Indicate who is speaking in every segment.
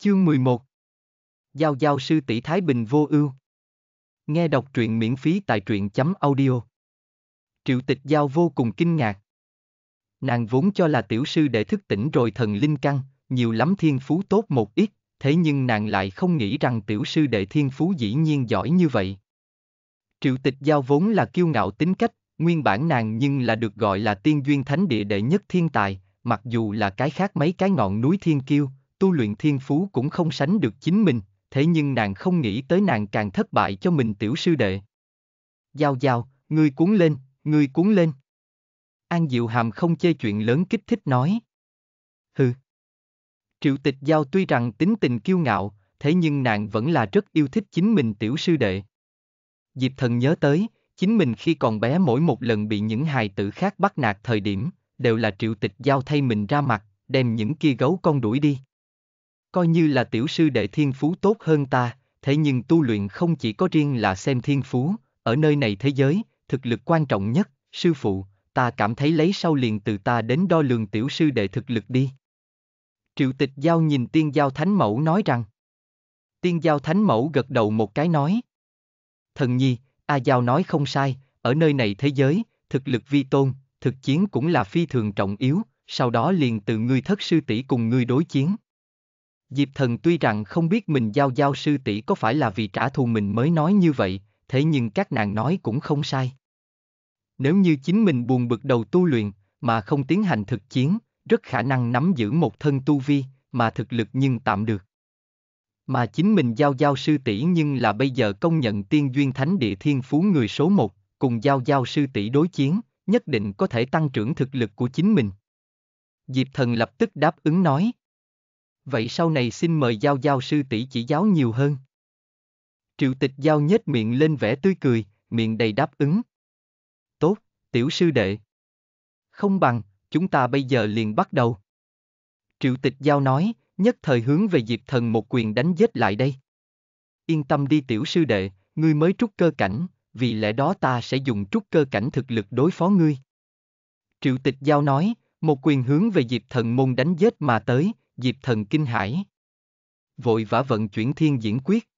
Speaker 1: Chương 11 Giao giao sư tỷ Thái Bình vô ưu Nghe đọc truyện miễn phí tại truyện chấm audio Triệu tịch giao vô cùng kinh ngạc Nàng vốn cho là tiểu sư để thức tỉnh rồi thần linh căng, Nhiều lắm thiên phú tốt một ít Thế nhưng nàng lại không nghĩ rằng tiểu sư đệ thiên phú dĩ nhiên giỏi như vậy Triệu tịch giao vốn là kiêu ngạo tính cách Nguyên bản nàng nhưng là được gọi là tiên duyên thánh địa đệ nhất thiên tài Mặc dù là cái khác mấy cái ngọn núi thiên kiêu tu luyện thiên phú cũng không sánh được chính mình, thế nhưng nàng không nghĩ tới nàng càng thất bại cho mình tiểu sư đệ. Giao giao, ngươi cuốn lên, ngươi cuốn lên. An Diệu Hàm không chê chuyện lớn kích thích nói. Hừ. Triệu tịch giao tuy rằng tính tình kiêu ngạo, thế nhưng nàng vẫn là rất yêu thích chính mình tiểu sư đệ. Diệp thần nhớ tới, chính mình khi còn bé mỗi một lần bị những hài tử khác bắt nạt thời điểm, đều là triệu tịch giao thay mình ra mặt, đem những kia gấu con đuổi đi coi như là tiểu sư đệ thiên phú tốt hơn ta, thế nhưng tu luyện không chỉ có riêng là xem thiên phú, ở nơi này thế giới, thực lực quan trọng nhất, sư phụ, ta cảm thấy lấy sau liền từ ta đến đo lường tiểu sư đệ thực lực đi. Triệu tịch giao nhìn tiên giao thánh mẫu nói rằng. Tiên giao thánh mẫu gật đầu một cái nói. Thần nhi, A Giao nói không sai, ở nơi này thế giới, thực lực vi tôn, thực chiến cũng là phi thường trọng yếu, sau đó liền từ ngươi thất sư tỷ cùng ngươi đối chiến. Diệp thần tuy rằng không biết mình giao giao sư tỷ có phải là vì trả thù mình mới nói như vậy, thế nhưng các nàng nói cũng không sai. Nếu như chính mình buồn bực đầu tu luyện, mà không tiến hành thực chiến, rất khả năng nắm giữ một thân tu vi, mà thực lực nhưng tạm được. Mà chính mình giao giao sư tỷ nhưng là bây giờ công nhận tiên duyên thánh địa thiên phú người số một, cùng giao giao sư tỷ đối chiến, nhất định có thể tăng trưởng thực lực của chính mình. Diệp thần lập tức đáp ứng nói, Vậy sau này xin mời Giao Giao sư tỷ chỉ giáo nhiều hơn. Triệu tịch Giao nhếch miệng lên vẻ tươi cười, miệng đầy đáp ứng. Tốt, tiểu sư đệ. Không bằng, chúng ta bây giờ liền bắt đầu. Triệu tịch Giao nói, nhất thời hướng về Diệp Thần một quyền đánh giết lại đây. Yên tâm đi tiểu sư đệ, ngươi mới trúc cơ cảnh, vì lẽ đó ta sẽ dùng trúc cơ cảnh thực lực đối phó ngươi. Triệu tịch Giao nói, một quyền hướng về Diệp Thần môn đánh giết mà tới, Diệp thần kinh hãi. Vội vã vận chuyển thiên diễn quyết.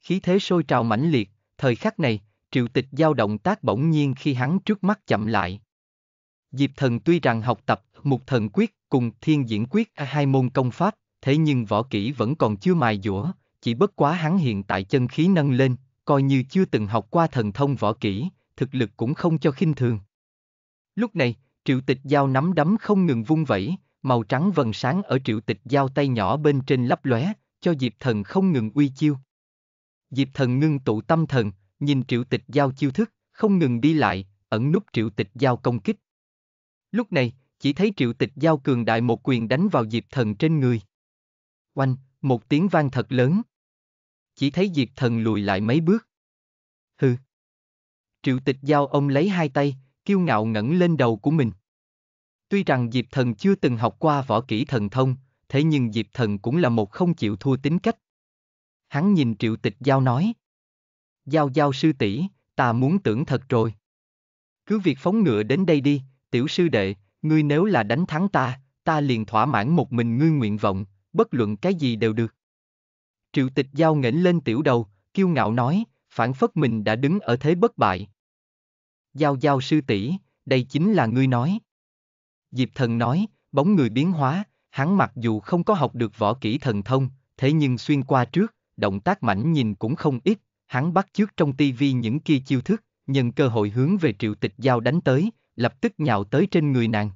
Speaker 1: Khí thế sôi trào mãnh liệt, thời khắc này, triệu tịch giao động tác bỗng nhiên khi hắn trước mắt chậm lại. Diệp thần tuy rằng học tập một thần quyết cùng thiên diễn quyết hai môn công pháp, thế nhưng võ kỹ vẫn còn chưa mài dũa, chỉ bất quá hắn hiện tại chân khí nâng lên, coi như chưa từng học qua thần thông võ kỹ, thực lực cũng không cho khinh thường. Lúc này, triệu tịch giao nắm đấm không ngừng vung vẩy, màu trắng vần sáng ở triệu tịch giao tay nhỏ bên trên lấp lóe, cho Diệp Thần không ngừng uy chiêu. Diệp Thần ngưng tụ tâm thần, nhìn triệu tịch giao chiêu thức, không ngừng đi lại, ẩn núp triệu tịch giao công kích. Lúc này, chỉ thấy triệu tịch giao cường đại một quyền đánh vào Diệp Thần trên người. Oanh, một tiếng vang thật lớn. Chỉ thấy Diệp Thần lùi lại mấy bước. Hừ. Triệu tịch giao ông lấy hai tay, kiêu ngạo ngẩng lên đầu của mình. Tuy rằng Diệp Thần chưa từng học qua võ kỹ thần thông, thế nhưng Diệp Thần cũng là một không chịu thua tính cách. Hắn nhìn Triệu Tịch Giao nói. Giao Giao sư tỷ, ta muốn tưởng thật rồi. Cứ việc phóng ngựa đến đây đi, tiểu sư đệ, ngươi nếu là đánh thắng ta, ta liền thỏa mãn một mình ngươi nguyện vọng, bất luận cái gì đều được. Triệu Tịch Giao nghển lên tiểu đầu, kiêu ngạo nói, phản phất mình đã đứng ở thế bất bại. Giao Giao sư tỷ, đây chính là ngươi nói. Diệp thần nói, bóng người biến hóa, hắn mặc dù không có học được võ kỹ thần thông, thế nhưng xuyên qua trước, động tác mảnh nhìn cũng không ít, hắn bắt trước trong tivi những kia chiêu thức, nhân cơ hội hướng về triệu tịch giao đánh tới, lập tức nhào tới trên người nàng.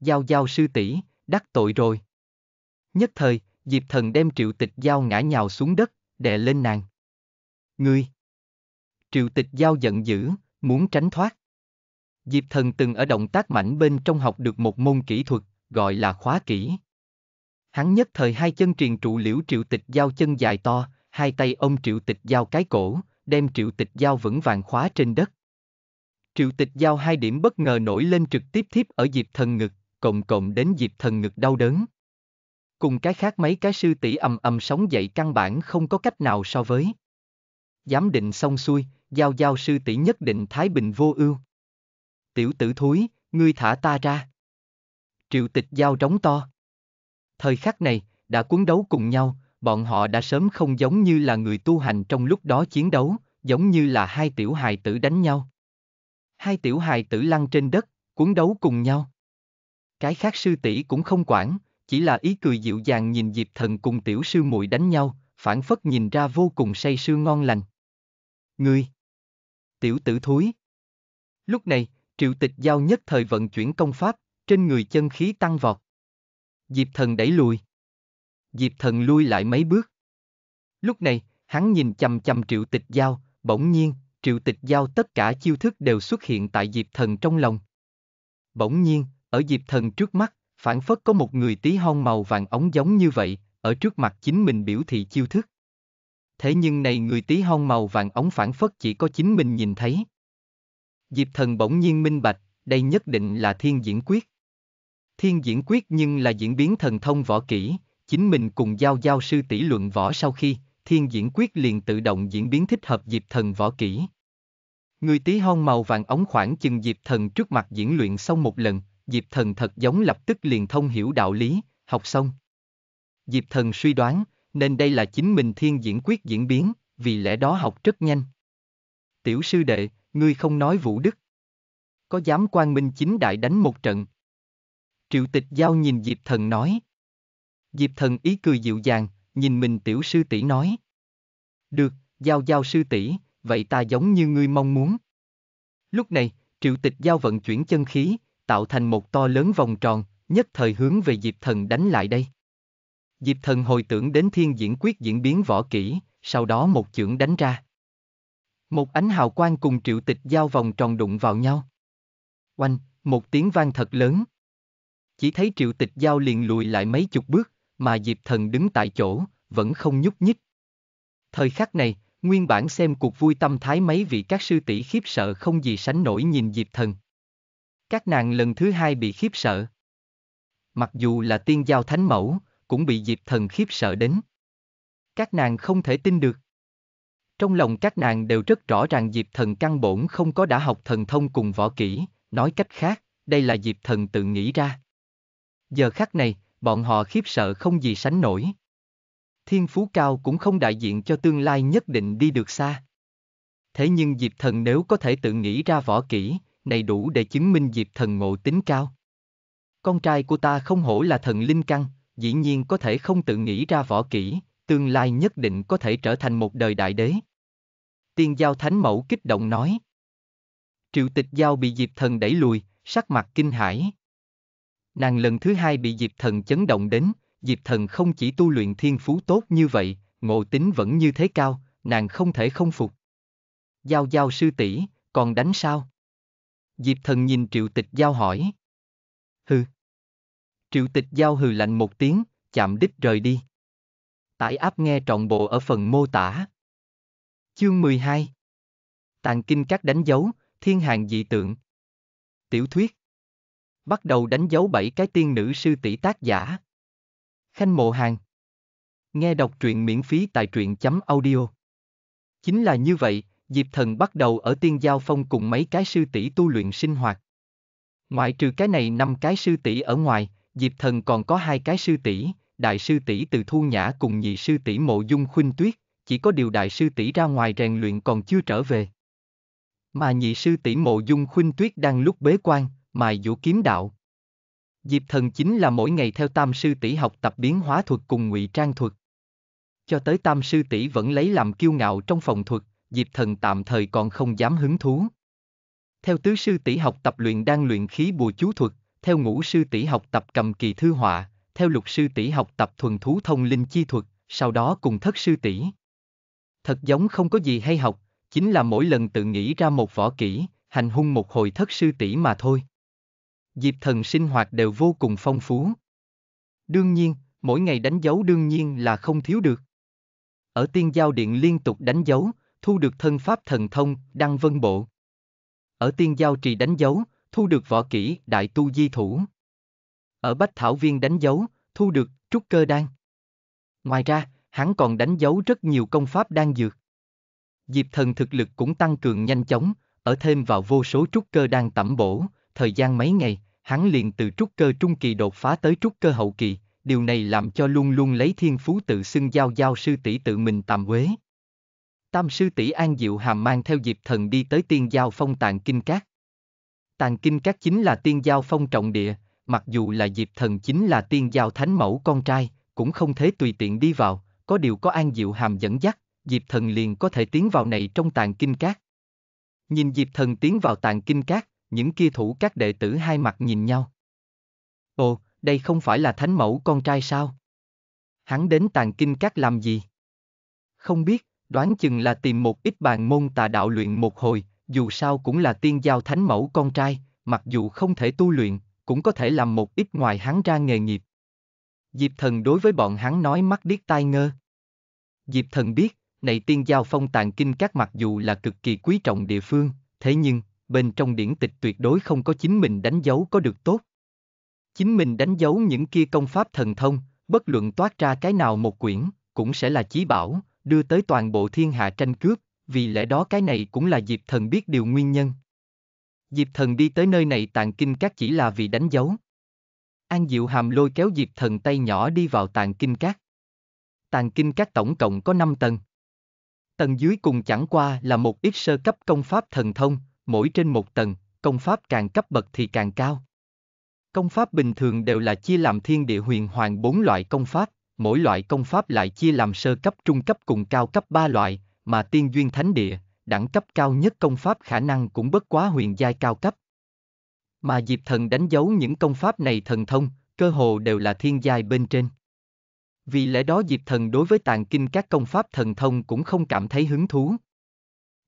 Speaker 1: Giao giao sư tỷ, đắc tội rồi. Nhất thời, Diệp thần đem triệu tịch giao ngã nhào xuống đất, đè lên nàng. Ngươi! Triệu tịch giao giận dữ, muốn tránh thoát. Diệp Thần từng ở động tác mảnh bên trong học được một môn kỹ thuật, gọi là khóa kỹ. Hắn nhất thời hai chân truyền trụ liễu triệu tịch giao chân dài to, hai tay ông triệu tịch giao cái cổ, đem triệu tịch giao vững vàng khóa trên đất. Triệu tịch giao hai điểm bất ngờ nổi lên trực tiếp thiếp ở Diệp Thần ngực, cộng cộng đến Diệp Thần ngực đau đớn. Cùng cái khác mấy cái sư tỷ ầm ầm sóng dậy căn bản không có cách nào so với. Giám định xong xuôi, giao giao sư tỷ nhất định thái bình vô ưu tiểu tử thúi, ngươi thả ta ra. Triệu tịch giao trống to. Thời khắc này, đã cuốn đấu cùng nhau, bọn họ đã sớm không giống như là người tu hành trong lúc đó chiến đấu, giống như là hai tiểu hài tử đánh nhau. Hai tiểu hài tử lăn trên đất, cuốn đấu cùng nhau. Cái khác sư tỷ cũng không quản, chỉ là ý cười dịu dàng nhìn dịp Thần cùng tiểu sư muội đánh nhau, phản phất nhìn ra vô cùng say sưa ngon lành. Ngươi! Tiểu tử thúi! Lúc này, Triệu tịch giao nhất thời vận chuyển công pháp, trên người chân khí tăng vọt. Diệp thần đẩy lùi. Diệp thần lui lại mấy bước. Lúc này, hắn nhìn chầm chầm triệu tịch giao, bỗng nhiên, triệu tịch giao tất cả chiêu thức đều xuất hiện tại diệp thần trong lòng. Bỗng nhiên, ở diệp thần trước mắt, phản phất có một người tí hon màu vàng ống giống như vậy, ở trước mặt chính mình biểu thị chiêu thức. Thế nhưng này người tí hon màu vàng ống phản phất chỉ có chính mình nhìn thấy. Diệp thần bỗng nhiên minh bạch, đây nhất định là thiên diễn quyết. Thiên diễn quyết nhưng là diễn biến thần thông võ kỹ, chính mình cùng giao giao sư tỷ luận võ sau khi, thiên diễn quyết liền tự động diễn biến thích hợp diệp thần võ kỹ. Người tí hon màu vàng ống khoảng chừng diệp thần trước mặt diễn luyện xong một lần, diệp thần thật giống lập tức liền thông hiểu đạo lý, học xong. Diệp thần suy đoán, nên đây là chính mình thiên diễn quyết diễn biến, vì lẽ đó học rất nhanh. Tiểu sư đệ, Ngươi không nói Vũ Đức. Có dám quan minh chính đại đánh một trận? Triệu tịch giao nhìn Diệp Thần nói. Diệp Thần ý cười dịu dàng, nhìn mình tiểu sư tỷ nói. Được, giao giao sư tỷ, vậy ta giống như ngươi mong muốn. Lúc này, triệu tịch giao vận chuyển chân khí, tạo thành một to lớn vòng tròn, nhất thời hướng về Diệp Thần đánh lại đây. Diệp Thần hồi tưởng đến thiên diễn quyết diễn biến võ kỹ, sau đó một chưởng đánh ra. Một ánh hào quang cùng triệu tịch giao vòng tròn đụng vào nhau. Oanh, một tiếng vang thật lớn. Chỉ thấy triệu tịch giao liền lùi lại mấy chục bước, mà Diệp Thần đứng tại chỗ, vẫn không nhúc nhích. Thời khắc này, nguyên bản xem cuộc vui tâm thái mấy vị các sư tỷ khiếp sợ không gì sánh nổi nhìn Diệp Thần. Các nàng lần thứ hai bị khiếp sợ. Mặc dù là tiên giao thánh mẫu, cũng bị Diệp Thần khiếp sợ đến. Các nàng không thể tin được. Trong lòng các nàng đều rất rõ ràng Diệp Thần căn bổn không có đã học thần thông cùng võ kỹ, nói cách khác, đây là Diệp Thần tự nghĩ ra. Giờ khắc này, bọn họ khiếp sợ không gì sánh nổi. Thiên phú cao cũng không đại diện cho tương lai nhất định đi được xa. Thế nhưng Diệp Thần nếu có thể tự nghĩ ra võ kỹ, này đủ để chứng minh Diệp Thần ngộ tính cao. Con trai của ta không hổ là thần linh căn, dĩ nhiên có thể không tự nghĩ ra võ kỹ, tương lai nhất định có thể trở thành một đời đại đế. Tiên Giao Thánh Mẫu kích động nói. Triệu tịch Giao bị Diệp Thần đẩy lùi, sắc mặt kinh hãi. Nàng lần thứ hai bị Diệp Thần chấn động đến, Diệp Thần không chỉ tu luyện thiên phú tốt như vậy, ngộ tính vẫn như thế cao, nàng không thể không phục. Giao Giao sư tỷ, còn đánh sao? Diệp Thần nhìn Triệu tịch Giao hỏi. Hừ. Triệu tịch Giao hừ lạnh một tiếng, chạm đích rời đi. Tải app nghe trọn bộ ở phần mô tả. Chương 12 Tàn kinh các đánh dấu, thiên hàng dị tượng. Tiểu thuyết Bắt đầu đánh dấu bảy cái tiên nữ sư tỷ tác giả. Khanh mộ hàng Nghe đọc truyện miễn phí tại truyện chấm audio. Chính là như vậy, Diệp Thần bắt đầu ở tiên giao phong cùng mấy cái sư tỷ tu luyện sinh hoạt. Ngoại trừ cái này năm cái sư tỷ ở ngoài, Diệp Thần còn có hai cái sư tỷ, đại sư tỷ từ thu nhã cùng nhị sư tỷ mộ dung khuynh tuyết, chỉ có điều đại sư tỷ ra ngoài rèn luyện còn chưa trở về. Mà nhị sư tỷ mộ dung khuynh tuyết đang lúc bế quan, mài vũ kiếm đạo. Diệp thần chính là mỗi ngày theo tam sư tỷ học tập biến hóa thuật cùng ngụy trang thuật. Cho tới tam sư tỷ vẫn lấy làm kiêu ngạo trong phòng thuật, Diệp thần tạm thời còn không dám hứng thú. Theo tứ sư tỷ học tập luyện đang luyện khí bùa chú thuật, theo ngũ sư tỷ học tập cầm kỳ thư họa, theo lục sư tỷ học tập thuần thú thông linh chi thuật, sau đó cùng thất sư tỷ. Thật giống không có gì hay học, chính là mỗi lần tự nghĩ ra một võ kỹ, hành hung một hồi thất sư tỷ mà thôi. Dịp thần sinh hoạt đều vô cùng phong phú. Đương nhiên, mỗi ngày đánh dấu đương nhiên là không thiếu được. Ở tiên giao điện liên tục đánh dấu, thu được thân pháp thần thông, đăng vân bộ. Ở tiên giao trì đánh dấu, thu được võ kỹ đại tu di thủ ở Bách Thảo Viên đánh dấu, thu được trúc cơ đan. Ngoài ra, hắn còn đánh dấu rất nhiều công pháp đan dược. Diệp thần thực lực cũng tăng cường nhanh chóng, ở thêm vào vô số trúc cơ đan tẩm bổ, thời gian mấy ngày, hắn liền từ trúc cơ trung kỳ đột phá tới trúc cơ hậu kỳ, điều này làm cho luôn luôn lấy thiên phú tự xưng giao giao sư tỷ tự mình tạm quế. Tam sư tỷ An Diệu Hàm mang theo Diệp Thần đi tới tiên giao phong tàng kinh cát. Tàng kinh cát chính là tiên giao phong trọng địa, mặc dù là Diệp Thần chính là tiên giao thánh mẫu con trai, cũng không thể tùy tiện đi vào, có điều có An Diệu Hàm dẫn dắt, Diệp Thần liền có thể tiến vào này trong tàn kinh cát. Nhìn Diệp Thần tiến vào tàn kinh cát, những kia thủ các đệ tử hai mặt nhìn nhau. Ồ, đây không phải là thánh mẫu con trai sao? Hắn đến tàn kinh cát làm gì? Không biết, đoán chừng là tìm một ít bàn môn tà đạo luyện một hồi, dù sao cũng là tiên giao thánh mẫu con trai, mặc dù không thể tu luyện, cũng có thể làm một ít ngoài hắn ra nghề nghiệp. Diệp thần đối với bọn hắn nói mắt điếc tai ngơ. Diệp thần biết, này tiên giao phong tàn kinh các mặc dù là cực kỳ quý trọng địa phương, thế nhưng, bên trong điển tịch tuyệt đối không có chính mình đánh dấu có được tốt. Chính mình đánh dấu những kia công pháp thần thông, bất luận toát ra cái nào một quyển, cũng sẽ là chí bảo, đưa tới toàn bộ thiên hạ tranh cướp, vì lẽ đó cái này cũng là Diệp thần biết điều nguyên nhân. Diệp thần đi tới nơi này tàn kinh các chỉ là vì đánh dấu. An Diệu Hàm lôi kéo Diệp thần tay nhỏ đi vào tàn kinh các. Tàn kinh các tổng cộng có 5 tầng. Tầng dưới cùng chẳng qua là một ít sơ cấp công pháp thần thông, mỗi trên một tầng, công pháp càng cấp bậc thì càng cao. Công pháp bình thường đều là chia làm thiên địa huyền hoàng bốn loại công pháp, mỗi loại công pháp lại chia làm sơ cấp trung cấp cùng cao cấp ba loại, mà tiên duyên thánh địa, đẳng cấp cao nhất công pháp khả năng cũng bất quá huyền giai cao cấp. Mà Diệp Thần đánh dấu những công pháp này thần thông, cơ hồ đều là thiên giai bên trên. Vì lẽ đó Diệp Thần đối với tàn kinh các công pháp thần thông cũng không cảm thấy hứng thú.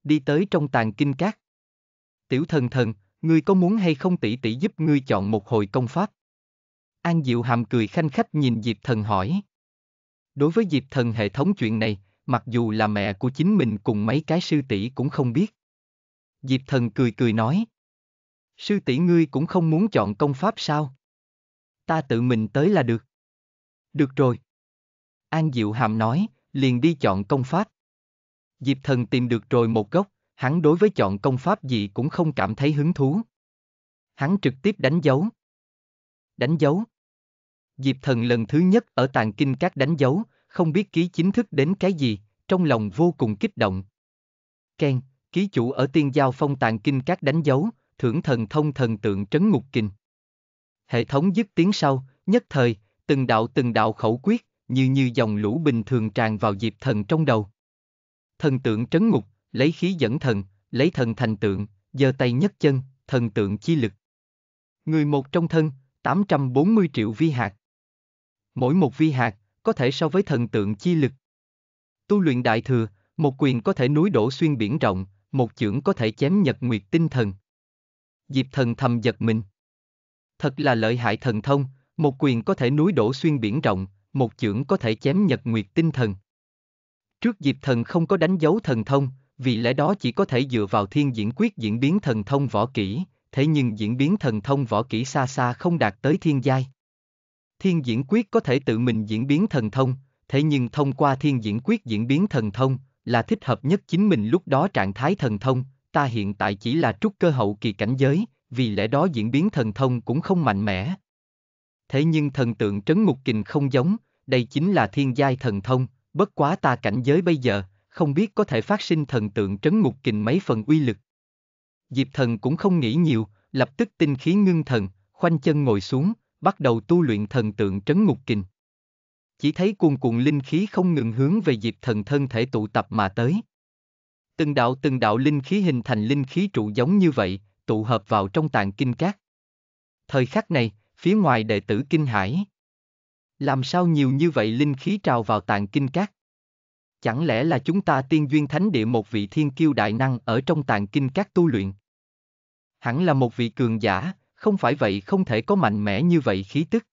Speaker 1: Đi tới trong tàn kinh các. Tiểu thần thần, ngươi có muốn hay không tỷ tỷ giúp ngươi chọn một hồi công pháp? An Diệu Hàm cười khanh khách nhìn Diệp Thần hỏi. Đối với Diệp Thần hệ thống chuyện này, mặc dù là mẹ của chính mình cùng mấy cái sư tỷ cũng không biết. Diệp thần cười cười nói. Sư tỷ ngươi cũng không muốn chọn công pháp sao? Ta tự mình tới là được. Được rồi. An Diệu Hàm nói, liền đi chọn công pháp. Diệp thần tìm được rồi một gốc, hắn đối với chọn công pháp gì cũng không cảm thấy hứng thú. Hắn trực tiếp đánh dấu. Đánh dấu. Diệp thần lần thứ nhất ở tàn kinh các đánh dấu, không biết ký chính thức đến cái gì, trong lòng vô cùng kích động. Ken, ký chủ ở tiên giao phong tàn kinh các đánh dấu, thưởng thần thông thần tượng trấn ngục kinh. Hệ thống dứt tiếng sau, nhất thời, từng đạo từng đạo khẩu quyết, như như dòng lũ bình thường tràn vào dịp thần trong đầu. Thần tượng trấn ngục, lấy khí dẫn thần, lấy thần thành tượng, giơ tay nhất chân, thần tượng chi lực. Người một trong thân, 840 triệu vi hạt. Mỗi một vi hạt, có thể so với thần tượng chi lực. Tu luyện đại thừa, một quyền có thể núi đổ xuyên biển rộng, một chưởng có thể chém nhật nguyệt tinh thần. Diệp thần thầm giật mình. Thật là lợi hại thần thông, một quyền có thể núi đổ xuyên biển rộng, một chưởng có thể chém nhật nguyệt tinh thần. Trước Diệp thần không có đánh dấu thần thông, vì lẽ đó chỉ có thể dựa vào thiên diễn quyết diễn biến thần thông võ kỹ, thế nhưng diễn biến thần thông võ kỹ xa xa không đạt tới thiên giai thiên diễn quyết có thể tự mình diễn biến thần thông, thế nhưng thông qua thiên diễn quyết diễn biến thần thông, là thích hợp nhất chính mình lúc đó trạng thái thần thông, ta hiện tại chỉ là trúc cơ hậu kỳ cảnh giới, vì lẽ đó diễn biến thần thông cũng không mạnh mẽ. Thế nhưng thần tượng trấn Mục kình không giống, đây chính là thiên giai thần thông, bất quá ta cảnh giới bây giờ, không biết có thể phát sinh thần tượng trấn Mục kình mấy phần uy lực. Diệp thần cũng không nghĩ nhiều, lập tức tinh khí ngưng thần, khoanh chân ngồi xuống, bắt đầu tu luyện thần tượng trấn ngục kình. Chỉ thấy cuồn cuộn linh khí không ngừng hướng về dịp thần thân thể tụ tập mà tới. Từng đạo từng đạo linh khí hình thành linh khí trụ giống như vậy, tụ hợp vào trong tàng kinh cát. Thời khắc này, phía ngoài đệ tử kinh hải. Làm sao nhiều như vậy linh khí trào vào tàng kinh cát? Chẳng lẽ là chúng ta tiên duyên thánh địa một vị thiên kiêu đại năng ở trong tàng kinh các tu luyện? Hẳn là một vị cường giả, không phải vậy không thể có mạnh mẽ như vậy khí tức.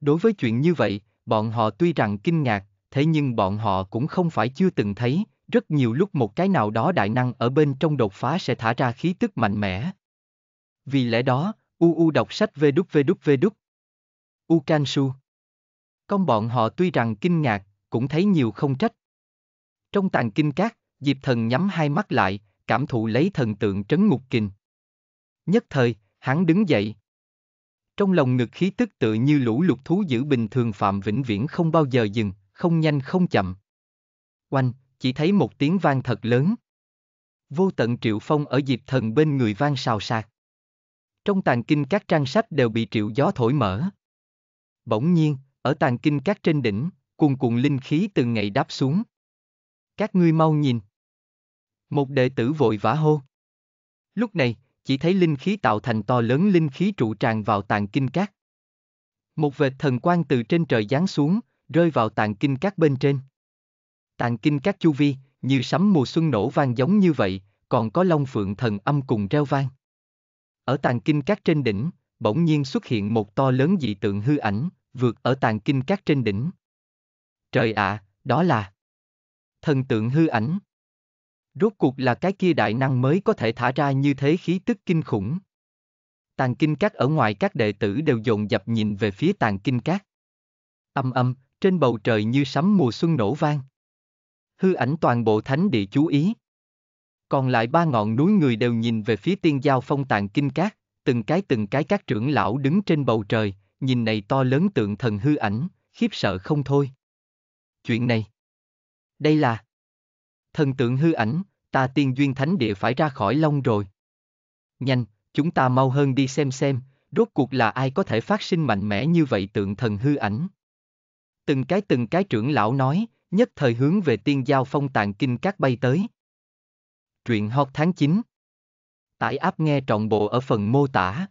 Speaker 1: Đối với chuyện như vậy, bọn họ tuy rằng kinh ngạc, thế nhưng bọn họ cũng không phải chưa từng thấy, rất nhiều lúc một cái nào đó đại năng ở bên trong đột phá sẽ thả ra khí tức mạnh mẽ. Vì lẽ đó, u u đọc sách đúc đúc đúc u can su Công bọn họ tuy rằng kinh ngạc, cũng thấy nhiều không trách. Trong tàn kinh cát, Diệp Thần nhắm hai mắt lại, cảm thụ lấy thần tượng trấn ngục kình. Nhất thời, Hắn đứng dậy. Trong lòng ngực khí tức tự như lũ lục thú giữ bình thường phạm vĩnh viễn không bao giờ dừng, không nhanh không chậm. Oanh, chỉ thấy một tiếng vang thật lớn. Vô tận triệu phong ở dịp thần bên người vang xào sạc. Trong tàn kinh các trang sách đều bị triệu gió thổi mở. Bỗng nhiên, ở tàn kinh các trên đỉnh, cuồn cuộn linh khí từng ngày đáp xuống. Các ngươi mau nhìn. Một đệ tử vội vã hô. Lúc này, chỉ thấy linh khí tạo thành to lớn linh khí trụ tràn vào tàn kinh cát. Một vệt thần quang từ trên trời giáng xuống, rơi vào tàn kinh cát bên trên. Tàn kinh cát chu vi, như sấm mùa xuân nổ vang giống như vậy, còn có long phượng thần âm cùng reo vang. Ở tàn kinh cát trên đỉnh, bỗng nhiên xuất hiện một to lớn dị tượng hư ảnh, vượt ở tàn kinh cát trên đỉnh. Trời ạ, à, đó là thần tượng hư ảnh. Rốt cuộc là cái kia đại năng mới có thể thả ra như thế khí tức kinh khủng. Tàn kinh các ở ngoài các đệ tử đều dồn dập nhìn về phía tàn kinh các. Âm âm, trên bầu trời như sấm mùa xuân nổ vang. Hư ảnh toàn bộ thánh địa chú ý. Còn lại ba ngọn núi người đều nhìn về phía tiên giao phong tàn kinh các, từng cái từng cái các trưởng lão đứng trên bầu trời, nhìn này to lớn tượng thần hư ảnh, khiếp sợ không thôi. Chuyện này. Đây là thần tượng hư ảnh, ta tiên duyên thánh địa phải ra khỏi long rồi. Nhanh, chúng ta mau hơn đi xem xem, rốt cuộc là ai có thể phát sinh mạnh mẽ như vậy tượng thần hư ảnh. Từng cái từng cái trưởng lão nói, nhất thời hướng về tiên giao phong tàng kinh các bay tới. Truyện hot tháng 9 Tải áp nghe trọn bộ ở phần mô tả.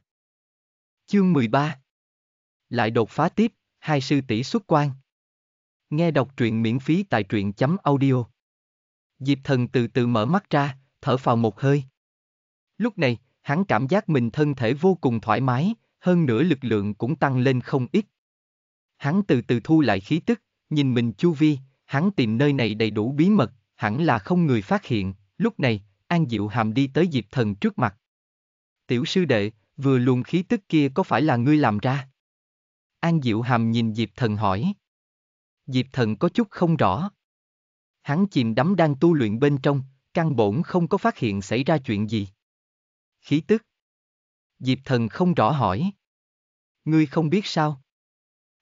Speaker 1: Chương 13 Lại đột phá tiếp, hai sư tỷ xuất quan. Nghe đọc truyện miễn phí tại truyện.audio chấm Diệp thần từ từ mở mắt ra, thở phào một hơi. Lúc này, hắn cảm giác mình thân thể vô cùng thoải mái, hơn nữa lực lượng cũng tăng lên không ít. Hắn từ từ thu lại khí tức, nhìn mình chu vi, hắn tìm nơi này đầy đủ bí mật, hẳn là không người phát hiện, lúc này, An Diệu Hàm đi tới Diệp Thần trước mặt. Tiểu sư đệ, vừa luồng khí tức kia có phải là ngươi làm ra? An Diệu Hàm nhìn Diệp Thần hỏi. Diệp Thần có chút không rõ. Hắn chìm đắm đang tu luyện bên trong, căn bổn không có phát hiện xảy ra chuyện gì. Khí tức. Diệp thần không rõ hỏi. Ngươi không biết sao?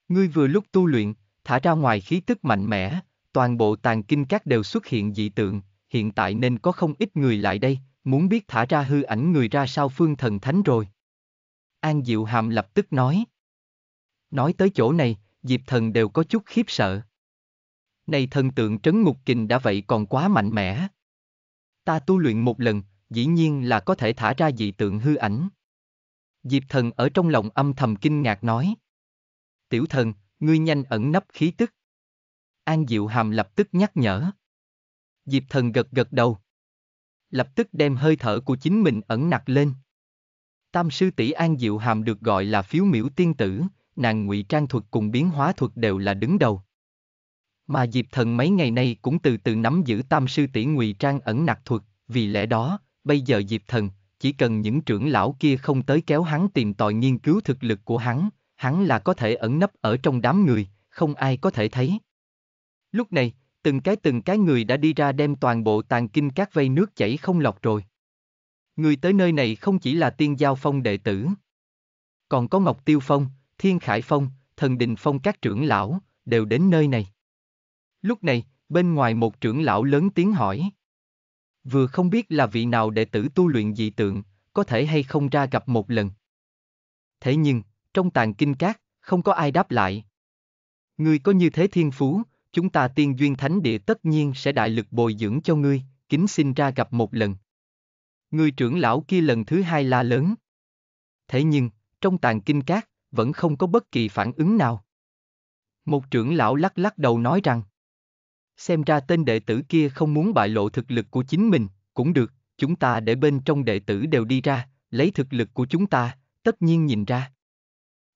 Speaker 1: Ngươi vừa lúc tu luyện, thả ra ngoài khí tức mạnh mẽ, toàn bộ tàn kinh các đều xuất hiện dị tượng, hiện tại nên có không ít người lại đây, muốn biết thả ra hư ảnh người ra sao phương thần thánh rồi. An Diệu Hàm lập tức nói. Nói tới chỗ này, Diệp Thần đều có chút khiếp sợ nay thần tượng trấn ngục kình đã vậy còn quá mạnh mẽ. Ta tu luyện một lần, dĩ nhiên là có thể thả ra dị tượng hư ảnh. Diệp thần ở trong lòng âm thầm kinh ngạc nói. Tiểu thần, ngươi nhanh ẩn nấp khí tức. An Diệu Hàm lập tức nhắc nhở. Diệp thần gật gật đầu. Lập tức đem hơi thở của chính mình ẩn nặc lên. Tam sư tỷ An Diệu Hàm được gọi là phiếu miễu tiên tử, nàng ngụy trang thuật cùng biến hóa thuật đều là đứng đầu. Mà Diệp Thần mấy ngày nay cũng từ từ nắm giữ tam sư tỷ ngụy trang ẩn nặc thuật, vì lẽ đó, bây giờ Diệp Thần, chỉ cần những trưởng lão kia không tới kéo hắn tìm tòi nghiên cứu thực lực của hắn, hắn là có thể ẩn nấp ở trong đám người, không ai có thể thấy. Lúc này, từng cái từng cái người đã đi ra đem toàn bộ tàn kinh các vây nước chảy không lọt rồi. Người tới nơi này không chỉ là tiên giao phong đệ tử, còn có Ngọc Tiêu Phong, Thiên Khải Phong, Thần Đình Phong các trưởng lão, đều đến nơi này. Lúc này, bên ngoài một trưởng lão lớn tiếng hỏi. Vừa không biết là vị nào đệ tử tu luyện dị tượng, có thể hay không ra gặp một lần. Thế nhưng, trong tàn kinh cát, không có ai đáp lại. người có như thế thiên phú, chúng ta tiên duyên thánh địa tất nhiên sẽ đại lực bồi dưỡng cho ngươi, kính xin ra gặp một lần. người trưởng lão kia lần thứ hai la lớn. Thế nhưng, trong tàn kinh cát, vẫn không có bất kỳ phản ứng nào. Một trưởng lão lắc lắc đầu nói rằng, Xem ra tên đệ tử kia không muốn bại lộ thực lực của chính mình, cũng được, chúng ta để bên trong đệ tử đều đi ra, lấy thực lực của chúng ta, tất nhiên nhìn ra.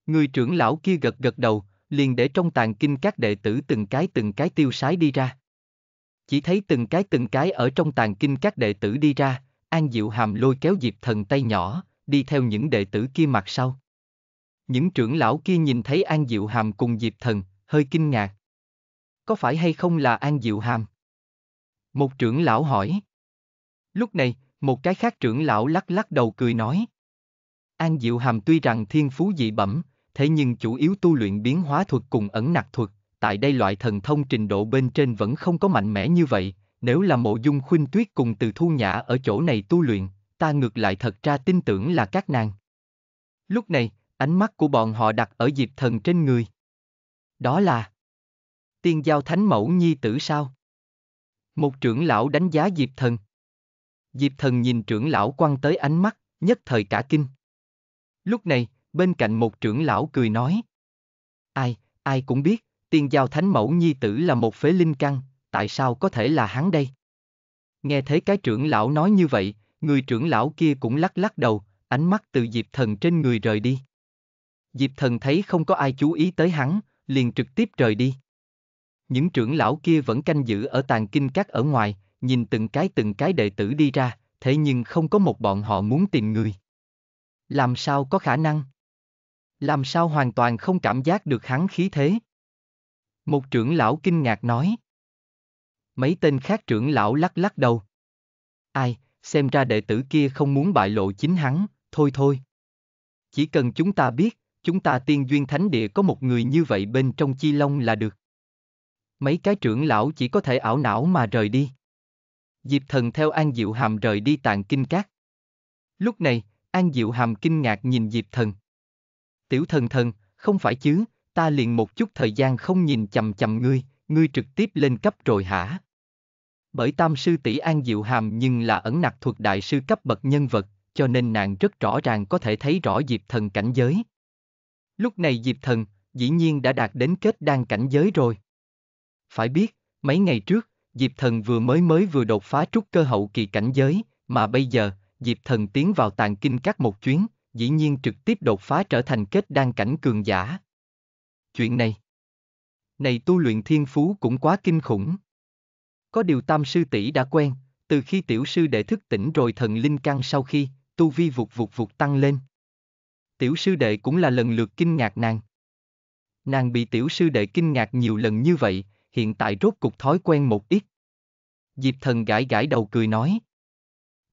Speaker 1: Người trưởng lão kia gật gật đầu, liền để trong tàn kinh các đệ tử từng cái từng cái tiêu sái đi ra. Chỉ thấy từng cái từng cái ở trong tàn kinh các đệ tử đi ra, An Diệu Hàm lôi kéo Diệp Thần tay nhỏ, đi theo những đệ tử kia mặt sau. Những trưởng lão kia nhìn thấy An Diệu Hàm cùng Diệp Thần, hơi kinh ngạc, có phải hay không là An Diệu Hàm? Một trưởng lão hỏi. Lúc này, một cái khác trưởng lão lắc lắc đầu cười nói. An Diệu Hàm tuy rằng thiên phú dị bẩm, thế nhưng chủ yếu tu luyện biến hóa thuật cùng ẩn nặc thuật, tại đây loại thần thông trình độ bên trên vẫn không có mạnh mẽ như vậy, nếu là mộ dung khuynh tuyết cùng từ thu nhã ở chỗ này tu luyện, ta ngược lại thật ra tin tưởng là các nàng. Lúc này, ánh mắt của bọn họ đặt ở diệp thần trên người. Đó là tiên giao thánh mẫu nhi tử sao? Một trưởng lão đánh giá Diệp Thần. Diệp Thần nhìn trưởng lão quăng tới ánh mắt, nhất thời cả kinh. Lúc này, bên cạnh một trưởng lão cười nói. Ai, ai cũng biết, tiên giao thánh mẫu nhi tử là một phế linh căn, tại sao có thể là hắn đây? Nghe thấy cái trưởng lão nói như vậy, người trưởng lão kia cũng lắc lắc đầu, ánh mắt từ Diệp Thần trên người rời đi. Diệp Thần thấy không có ai chú ý tới hắn, liền trực tiếp rời đi những trưởng lão kia vẫn canh giữ ở tàn kinh các ở ngoài, nhìn từng cái từng cái đệ tử đi ra, thế nhưng không có một bọn họ muốn tìm người. Làm sao có khả năng? Làm sao hoàn toàn không cảm giác được hắn khí thế? Một trưởng lão kinh ngạc nói. Mấy tên khác trưởng lão lắc lắc đầu. Ai, xem ra đệ tử kia không muốn bại lộ chính hắn, thôi thôi. Chỉ cần chúng ta biết, chúng ta tiên duyên thánh địa có một người như vậy bên trong chi long là được. Mấy cái trưởng lão chỉ có thể ảo não mà rời đi. Diệp thần theo An Diệu Hàm rời đi tàn kinh cát. Lúc này, An Diệu Hàm kinh ngạc nhìn Diệp thần. Tiểu thần thần, không phải chứ, ta liền một chút thời gian không nhìn chầm chầm ngươi, ngươi trực tiếp lên cấp rồi hả? Bởi tam sư tỷ An Diệu Hàm nhưng là ẩn nặc thuộc đại sư cấp bậc nhân vật, cho nên nàng rất rõ ràng có thể thấy rõ Diệp thần cảnh giới. Lúc này Diệp thần, dĩ nhiên đã đạt đến kết đan cảnh giới rồi. Phải biết, mấy ngày trước, Diệp Thần vừa mới mới vừa đột phá trúc cơ hậu kỳ cảnh giới, mà bây giờ, Diệp Thần tiến vào tàng kinh các một chuyến, dĩ nhiên trực tiếp đột phá trở thành kết đan cảnh cường giả. Chuyện này, này tu luyện thiên phú cũng quá kinh khủng. Có điều tam sư tỷ đã quen, từ khi tiểu sư đệ thức tỉnh rồi thần linh căn sau khi, tu vi vụt vụt vụt tăng lên. Tiểu sư đệ cũng là lần lượt kinh ngạc nàng. Nàng bị tiểu sư đệ kinh ngạc nhiều lần như vậy, hiện tại rốt cục thói quen một ít. Diệp thần gãi gãi đầu cười nói.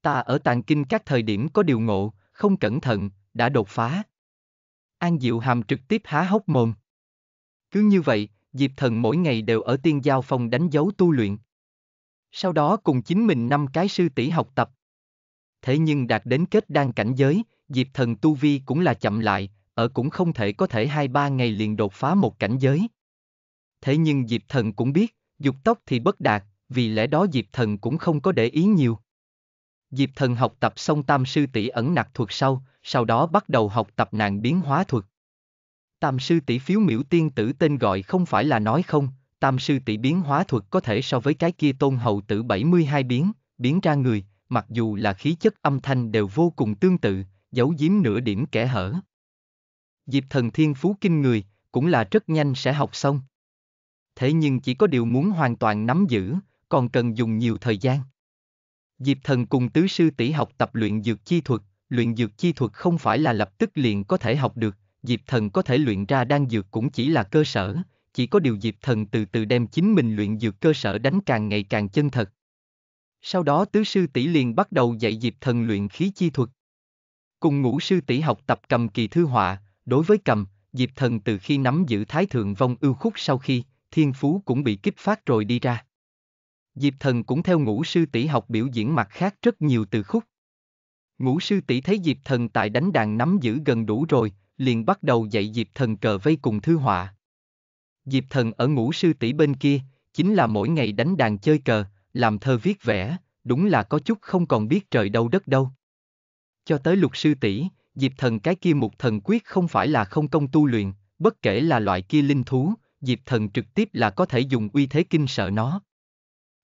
Speaker 1: Ta ở tàng kinh các thời điểm có điều ngộ, không cẩn thận, đã đột phá. An Diệu Hàm trực tiếp há hốc mồm. Cứ như vậy, Diệp Thần mỗi ngày đều ở tiên giao phòng đánh dấu tu luyện. Sau đó cùng chính mình năm cái sư tỷ học tập. Thế nhưng đạt đến kết đan cảnh giới, Diệp Thần tu vi cũng là chậm lại, ở cũng không thể có thể hai ba ngày liền đột phá một cảnh giới thế nhưng Diệp Thần cũng biết, dục tốc thì bất đạt, vì lẽ đó Diệp Thần cũng không có để ý nhiều. Diệp Thần học tập xong tam sư tỷ ẩn nặc thuật sau, sau đó bắt đầu học tập nàng biến hóa thuật. Tam sư tỷ phiếu miễu tiên tử tên gọi không phải là nói không, tam sư tỷ biến hóa thuật có thể so với cái kia tôn hậu tử 72 biến, biến ra người, mặc dù là khí chất âm thanh đều vô cùng tương tự, giấu giếm nửa điểm kẻ hở. Diệp thần thiên phú kinh người, cũng là rất nhanh sẽ học xong thế nhưng chỉ có điều muốn hoàn toàn nắm giữ, còn cần dùng nhiều thời gian. Diệp Thần cùng tứ sư tỷ học tập luyện dược chi thuật, luyện dược chi thuật không phải là lập tức liền có thể học được, Diệp Thần có thể luyện ra đan dược cũng chỉ là cơ sở, chỉ có điều Diệp Thần từ từ đem chính mình luyện dược cơ sở đánh càng ngày càng chân thật. Sau đó tứ sư tỷ liền bắt đầu dạy Diệp Thần luyện khí chi thuật. Cùng ngũ sư tỷ học tập cầm kỳ thư họa, đối với cầm, Diệp Thần từ khi nắm giữ Thái Thượng Vong ưu khúc sau khi, thiên phú cũng bị kích phát rồi đi ra. Diệp Thần cũng theo ngũ sư tỷ học biểu diễn mặt khác rất nhiều từ khúc. Ngũ sư tỷ thấy Diệp Thần tại đánh đàn nắm giữ gần đủ rồi, liền bắt đầu dạy Diệp Thần cờ vây cùng thư họa. Diệp Thần ở ngũ sư tỷ bên kia, chính là mỗi ngày đánh đàn chơi cờ, làm thơ viết vẽ, đúng là có chút không còn biết trời đâu đất đâu. Cho tới lục sư tỷ, Diệp Thần cái kia một thần quyết không phải là không công tu luyện, bất kể là loại kia linh thú, Diệp Thần trực tiếp là có thể dùng uy thế kinh sợ nó.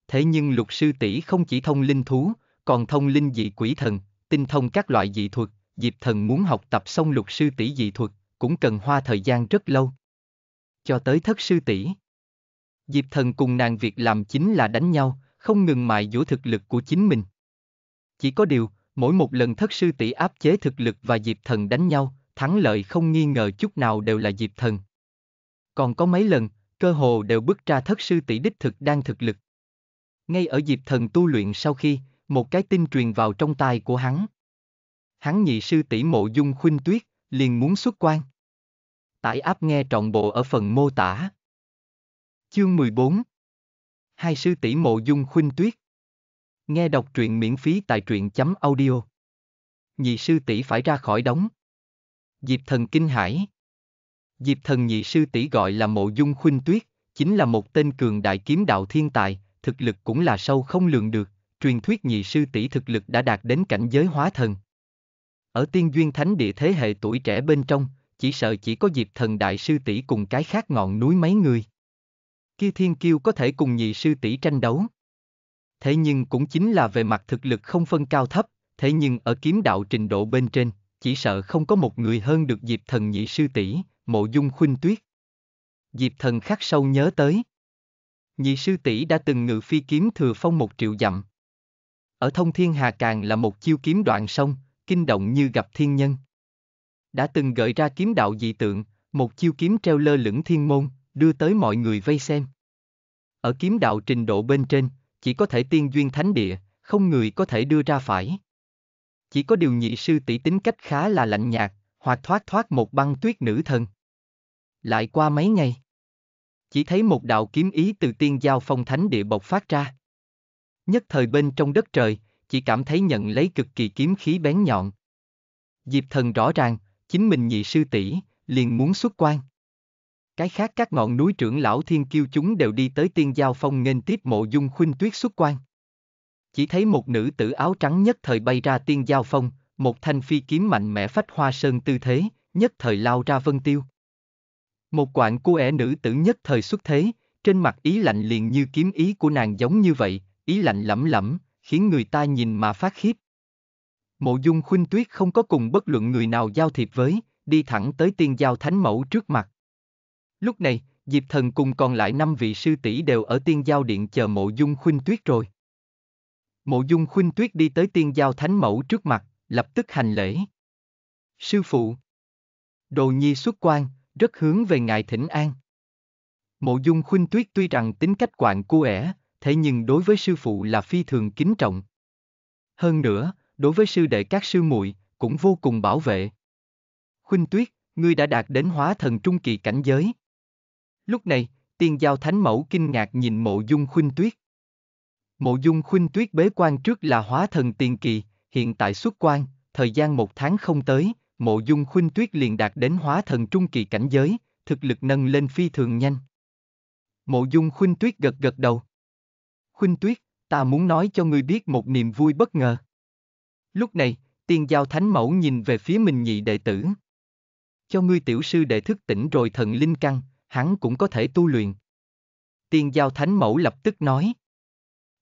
Speaker 1: Thế nhưng lục sư tỷ không chỉ thông linh thú, còn thông linh dị quỷ thần, tinh thông các loại dị thuật, Diệp Thần muốn học tập xong lục sư tỷ dị thuật, cũng cần hoa thời gian rất lâu. Cho tới thất sư tỷ. Diệp Thần cùng nàng việc làm chính là đánh nhau, không ngừng mại dũa thực lực của chính mình. Chỉ có điều, mỗi một lần thất sư tỷ áp chế thực lực và Diệp Thần đánh nhau, thắng lợi không nghi ngờ chút nào đều là Diệp Thần, còn có mấy lần, cơ hồ đều bước ra thất sư tỷ đích thực đang thực lực. Ngay ở dịp thần tu luyện sau khi, một cái tin truyền vào trong tai của hắn. Hắn nhị sư tỷ mộ dung khuynh tuyết, liền muốn xuất quan. Tải áp nghe trọn bộ ở phần mô tả. Chương 14 Hai sư tỷ mộ dung khuynh tuyết Nghe đọc truyện miễn phí tại truyện chấm audio. Nhị sư tỷ phải ra khỏi đóng. dịp thần kinh hải Diệp thần nhị sư tỷ gọi là mộ dung khuynh tuyết, chính là một tên cường đại kiếm đạo thiên tài, thực lực cũng là sâu không lường được, truyền thuyết nhị sư tỷ thực lực đã đạt đến cảnh giới hóa thần. Ở tiên duyên thánh địa thế hệ tuổi trẻ bên trong, chỉ sợ chỉ có Diệp thần đại sư tỷ cùng cái khác ngọn núi mấy người. Kia thiên kiêu có thể cùng nhị sư tỷ tranh đấu. Thế nhưng cũng chính là về mặt thực lực không phân cao thấp, thế nhưng ở kiếm đạo trình độ bên trên, chỉ sợ không có một người hơn được Diệp thần nhị sư tỷ, mộ dung khuynh tuyết. Diệp thần khắc sâu nhớ tới. Nhị sư tỷ đã từng ngự phi kiếm thừa phong một triệu dặm. Ở thông thiên hà càng là một chiêu kiếm đoạn sông, kinh động như gặp thiên nhân. Đã từng gợi ra kiếm đạo dị tượng, một chiêu kiếm treo lơ lửng thiên môn, đưa tới mọi người vây xem. Ở kiếm đạo trình độ bên trên, chỉ có thể tiên duyên thánh địa, không người có thể đưa ra phải. Chỉ có điều nhị sư tỷ tính cách khá là lạnh nhạt, hoặc thoát thoát một băng tuyết nữ thần. Lại qua mấy ngày, chỉ thấy một đạo kiếm ý từ tiên giao phong thánh địa bộc phát ra. Nhất thời bên trong đất trời, chỉ cảm thấy nhận lấy cực kỳ kiếm khí bén nhọn. Diệp thần rõ ràng, chính mình nhị sư tỷ liền muốn xuất quan. Cái khác các ngọn núi trưởng lão thiên kiêu chúng đều đi tới tiên giao phong nghênh tiếp mộ dung khuynh tuyết xuất quan. Chỉ thấy một nữ tử áo trắng nhất thời bay ra tiên giao phong, một thanh phi kiếm mạnh mẽ phách hoa sơn tư thế, nhất thời lao ra vân tiêu. Một quạng cu ẻ nữ tử nhất thời xuất thế, trên mặt ý lạnh liền như kiếm ý của nàng giống như vậy, ý lạnh lẫm lẫm, khiến người ta nhìn mà phát khiếp. Mộ dung khuynh tuyết không có cùng bất luận người nào giao thiệp với, đi thẳng tới tiên giao thánh mẫu trước mặt. Lúc này, Diệp Thần cùng còn lại năm vị sư tỷ đều ở tiên giao điện chờ mộ dung khuynh tuyết rồi. Mộ dung khuynh tuyết đi tới tiên giao thánh mẫu trước mặt, lập tức hành lễ. Sư phụ Đồ nhi xuất quan, rất hướng về ngài thỉnh an. Mộ dung khuynh tuyết tuy rằng tính cách quạng cuể, thế nhưng đối với sư phụ là phi thường kính trọng. Hơn nữa, đối với sư đệ các sư muội cũng vô cùng bảo vệ. Khuynh tuyết, ngươi đã đạt đến hóa thần trung kỳ cảnh giới. Lúc này, tiên giao thánh mẫu kinh ngạc nhìn mộ dung khuynh tuyết. Mộ dung khuynh tuyết bế quan trước là hóa thần tiền kỳ, hiện tại xuất quan, thời gian một tháng không tới, mộ dung khuynh tuyết liền đạt đến hóa thần trung kỳ cảnh giới, thực lực nâng lên phi thường nhanh. Mộ dung khuynh tuyết gật gật đầu. Khuynh tuyết, ta muốn nói cho ngươi biết một niềm vui bất ngờ. Lúc này, tiên giao thánh mẫu nhìn về phía mình nhị đệ tử. Cho ngươi tiểu sư đệ thức tỉnh rồi thần linh căn, hắn cũng có thể tu luyện. Tiên giao thánh mẫu lập tức nói.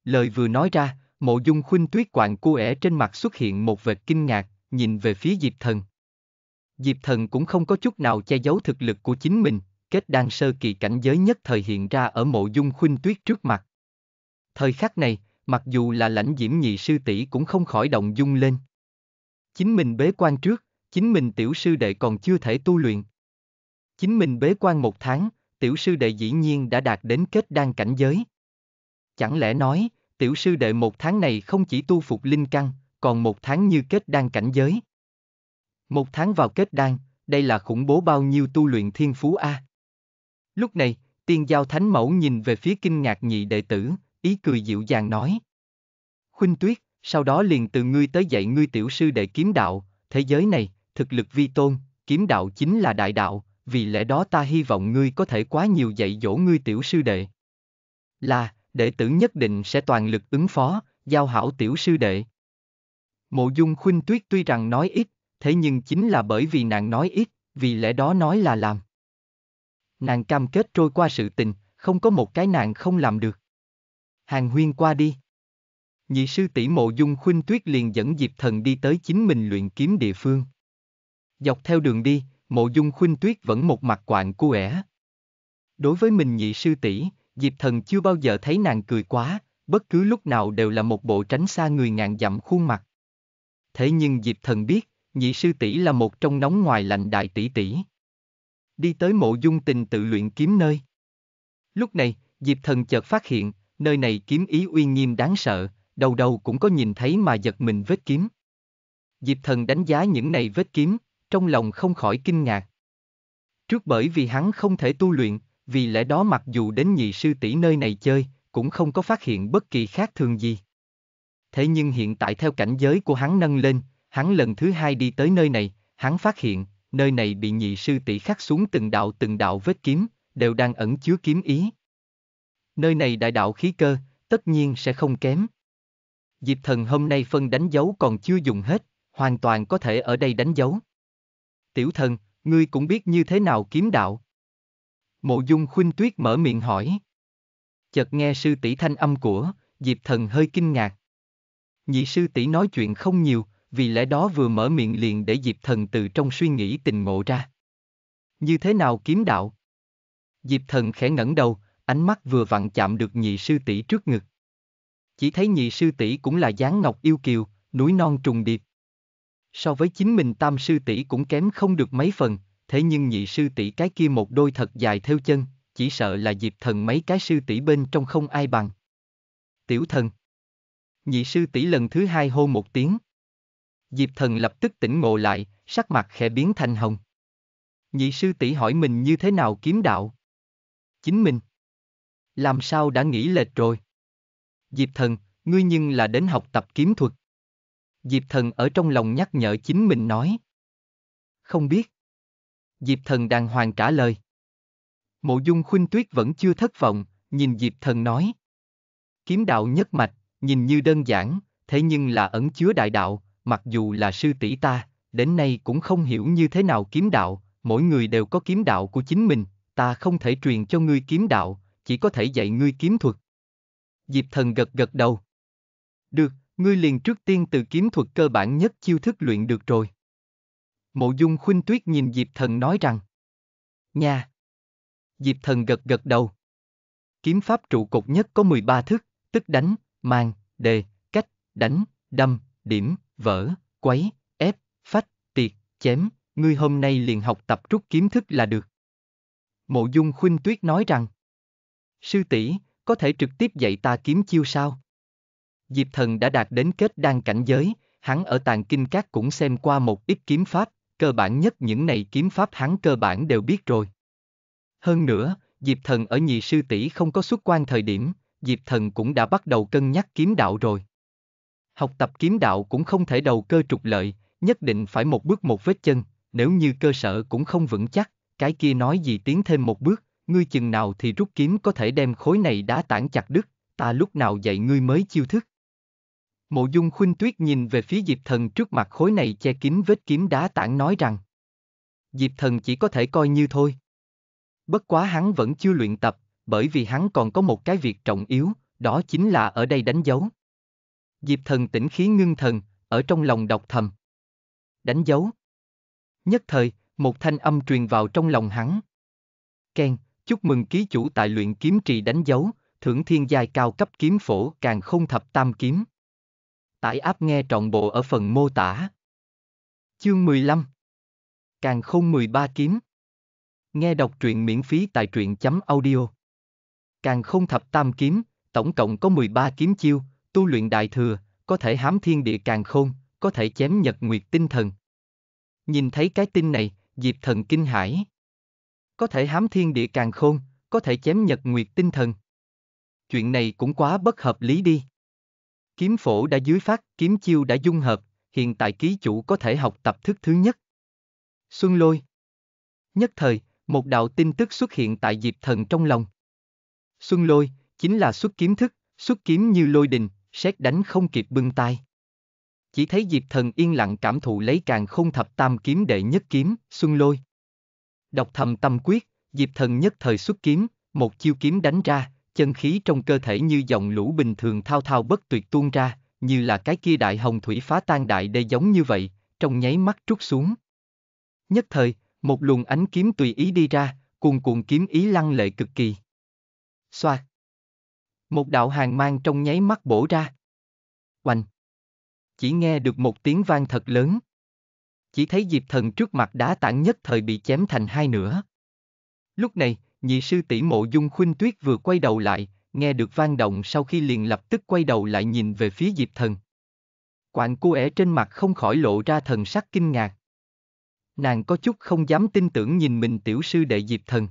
Speaker 1: Lời vừa nói ra, mộ dung khuynh tuyết quạng cu ẻ trên mặt xuất hiện một vệt kinh ngạc, nhìn về phía diệp thần. Diệp Thần cũng không có chút nào che giấu thực lực của chính mình, kết đan sơ kỳ cảnh giới nhất thời hiện ra ở mộ dung khuynh tuyết trước mặt. Thời khắc này, mặc dù là lãnh diễm nhị sư tỷ cũng không khỏi động dung lên. Chính mình bế quan trước, chính mình tiểu sư đệ còn chưa thể tu luyện. Chính mình bế quan một tháng, tiểu sư đệ dĩ nhiên đã đạt đến kết đan cảnh giới. Chẳng lẽ nói, tiểu sư đệ một tháng này không chỉ tu phục linh căn, còn một tháng như kết đan cảnh giới. Một tháng vào kết đan, đây là khủng bố bao nhiêu tu luyện thiên phú a. Lúc này, tiên giao thánh mẫu nhìn về phía kinh ngạc nhị đệ tử, ý cười dịu dàng nói. Khuynh tuyết, sau đó liền từ ngươi tới dạy ngươi tiểu sư đệ kiếm đạo, thế giới này, thực lực vi tôn, kiếm đạo chính là đại đạo, vì lẽ đó ta hy vọng ngươi có thể quá nhiều dạy dỗ ngươi tiểu sư đệ. Là, đệ tử nhất định sẽ toàn lực ứng phó, giao hảo tiểu sư đệ. Mộ dung khuynh tuyết tuy rằng nói ít, thế nhưng chính là bởi vì nàng nói ít, vì lẽ đó nói là làm. Nàng cam kết trôi qua sự tình, không có một cái nàng không làm được. Hàng huyên qua đi. Nhị sư tỷ mộ dung khuynh tuyết liền dẫn Diệp Thần đi tới chính mình luyện kiếm địa phương. Dọc theo đường đi, mộ dung khuynh tuyết vẫn một mặt quạng cu ẻ. Đối với mình nhị sư tỷ, Diệp Thần chưa bao giờ thấy nàng cười quá, bất cứ lúc nào đều là một bộ tránh xa người ngàn dặm khuôn mặt. Thế nhưng Diệp Thần biết, Nhị sư tỷ là một trong nóng ngoài lạnh đại tỷ tỷ. Đi tới mộ dung tình tự luyện kiếm nơi. Lúc này, Diệp Thần chợt phát hiện, nơi này kiếm ý uy nghiêm đáng sợ, đầu đầu cũng có nhìn thấy mà giật mình vết kiếm. Diệp Thần đánh giá những này vết kiếm, trong lòng không khỏi kinh ngạc. Trước bởi vì hắn không thể tu luyện, vì lẽ đó mặc dù đến nhị sư tỷ nơi này chơi, cũng không có phát hiện bất kỳ khác thường gì. Thế nhưng hiện tại theo cảnh giới của hắn nâng lên, Hắn lần thứ hai đi tới nơi này, hắn phát hiện, nơi này bị nhị sư tỷ khắc xuống từng đạo từng đạo vết kiếm, đều đang ẩn chứa kiếm ý. Nơi này đại đạo khí cơ, tất nhiên sẽ không kém. Diệp thần hôm nay phân đánh dấu còn chưa dùng hết, hoàn toàn có thể ở đây đánh dấu. Tiểu thần, ngươi cũng biết như thế nào kiếm đạo. Mộ dung khuynh tuyết mở miệng hỏi. Chợt nghe sư tỷ thanh âm của, Diệp thần hơi kinh ngạc. Nhị sư tỷ nói chuyện không nhiều, vì lẽ đó vừa mở miệng liền để Diệp Thần từ trong suy nghĩ tình ngộ ra. Như thế nào kiếm đạo? Diệp Thần khẽ ngẩng đầu, ánh mắt vừa vặn chạm được nhị sư tỷ trước ngực. Chỉ thấy nhị sư tỷ cũng là dáng ngọc yêu kiều, núi non trùng điệp. So với chính mình tam sư tỷ cũng kém không được mấy phần, thế nhưng nhị sư tỷ cái kia một đôi thật dài theo chân, chỉ sợ là Diệp Thần mấy cái sư tỷ bên trong không ai bằng. Tiểu thần. Nhị sư tỷ lần thứ hai hô một tiếng, Diệp thần lập tức tỉnh ngộ lại, sắc mặt khẽ biến thành hồng. Nhị sư tỷ hỏi mình như thế nào kiếm đạo? Chính mình. Làm sao đã nghĩ lệch rồi? Diệp thần, ngươi nhưng là đến học tập kiếm thuật. Diệp thần ở trong lòng nhắc nhở chính mình nói. Không biết. Diệp thần đàng hoàng trả lời. Mộ dung khuynh tuyết vẫn chưa thất vọng, nhìn Diệp thần nói. Kiếm đạo nhất mạch, nhìn như đơn giản, thế nhưng là ẩn chứa đại đạo, mặc dù là sư tỷ ta, đến nay cũng không hiểu như thế nào kiếm đạo, mỗi người đều có kiếm đạo của chính mình, ta không thể truyền cho ngươi kiếm đạo, chỉ có thể dạy ngươi kiếm thuật. Diệp thần gật gật đầu. Được, ngươi liền trước tiên từ kiếm thuật cơ bản nhất chiêu thức luyện được rồi. Mộ dung khuynh tuyết nhìn Diệp thần nói rằng. Nha! Diệp thần gật gật đầu. Kiếm pháp trụ cột nhất có 13 thức, tức đánh, mang, đề, cách, đánh, đâm, điểm, vỡ, quấy, ép, phách, tiệt, chém, ngươi hôm nay liền học tập rút kiếm thức là được. Mộ Dung Khuynh Tuyết nói rằng, sư tỷ có thể trực tiếp dạy ta kiếm chiêu sao? Diệp Thần đã đạt đến kết đan cảnh giới, hắn ở tàng kinh các cũng xem qua một ít kiếm pháp, cơ bản nhất những này kiếm pháp hắn cơ bản đều biết rồi. Hơn nữa, Diệp Thần ở nhị sư tỷ không có xuất quan thời điểm, Diệp Thần cũng đã bắt đầu cân nhắc kiếm đạo rồi. Học tập kiếm đạo cũng không thể đầu cơ trục lợi, nhất định phải một bước một vết chân, nếu như cơ sở cũng không vững chắc, cái kia nói gì tiến thêm một bước, ngươi chừng nào thì rút kiếm có thể đem khối này đá tản chặt đứt, ta lúc nào dạy ngươi mới chiêu thức. Mộ dung khuynh tuyết nhìn về phía diệp thần trước mặt khối này che kín vết kiếm đá tảng nói rằng. Diệp thần chỉ có thể coi như thôi. Bất quá hắn vẫn chưa luyện tập, bởi vì hắn còn có một cái việc trọng yếu, đó chính là ở đây đánh dấu. Diệp thần tỉnh khí ngưng thần, ở trong lòng đọc thầm. Đánh dấu. Nhất thời, một thanh âm truyền vào trong lòng hắn. Ken, chúc mừng ký chủ tại luyện kiếm trì đánh dấu, thưởng thiên giai cao cấp kiếm phổ càng không thập tam kiếm. Tải áp nghe trọn bộ ở phần mô tả. Chương 15 Càng không 13 kiếm Nghe đọc truyện miễn phí tại truyện chấm audio Càng không thập tam kiếm, tổng cộng có 13 kiếm chiêu, tu luyện đại thừa, có thể hám thiên địa càng khôn, có thể chém nhật nguyệt tinh thần. Nhìn thấy cái tin này, Diệp Thần kinh hãi. Có thể hám thiên địa càng khôn, có thể chém nhật nguyệt tinh thần. Chuyện này cũng quá bất hợp lý đi. Kiếm phổ đã dưới phát, kiếm chiêu đã dung hợp, hiện tại ký chủ có thể học tập thức thứ nhất. Xuân lôi. Nhất thời, một đạo tin tức xuất hiện tại Diệp Thần trong lòng. Xuân lôi, chính là xuất kiếm thức, xuất kiếm như lôi đình, sét đánh không kịp bưng tay. Chỉ thấy Diệp Thần yên lặng cảm thụ lấy càng không thập tam kiếm đệ nhất kiếm, xuân lôi. Đọc thầm tâm quyết, Diệp Thần nhất thời xuất kiếm, một chiêu kiếm đánh ra, chân khí trong cơ thể như dòng lũ bình thường thao thao bất tuyệt tuôn ra, như là cái kia đại hồng thủy phá tan đại đê giống như vậy, trong nháy mắt trút xuống. Nhất thời, một luồng ánh kiếm tùy ý đi ra, cuồn cuộn kiếm ý lăng lệ cực kỳ. Xoa. Một đạo hàng mang trong nháy mắt bổ ra, Oanh! Chỉ nghe được một tiếng vang thật lớn. Chỉ thấy Diệp Thần trước mặt đá tảng nhất thời bị chém thành hai nửa. Lúc này, nhị sư tỷ mộ dung khuynh tuyết vừa quay đầu lại, nghe được vang động sau khi liền lập tức quay đầu lại nhìn về phía Diệp Thần. Quạng cô ẻ trên mặt không khỏi lộ ra thần sắc kinh ngạc. Nàng có chút không dám tin tưởng nhìn mình tiểu sư đệ Diệp Thần.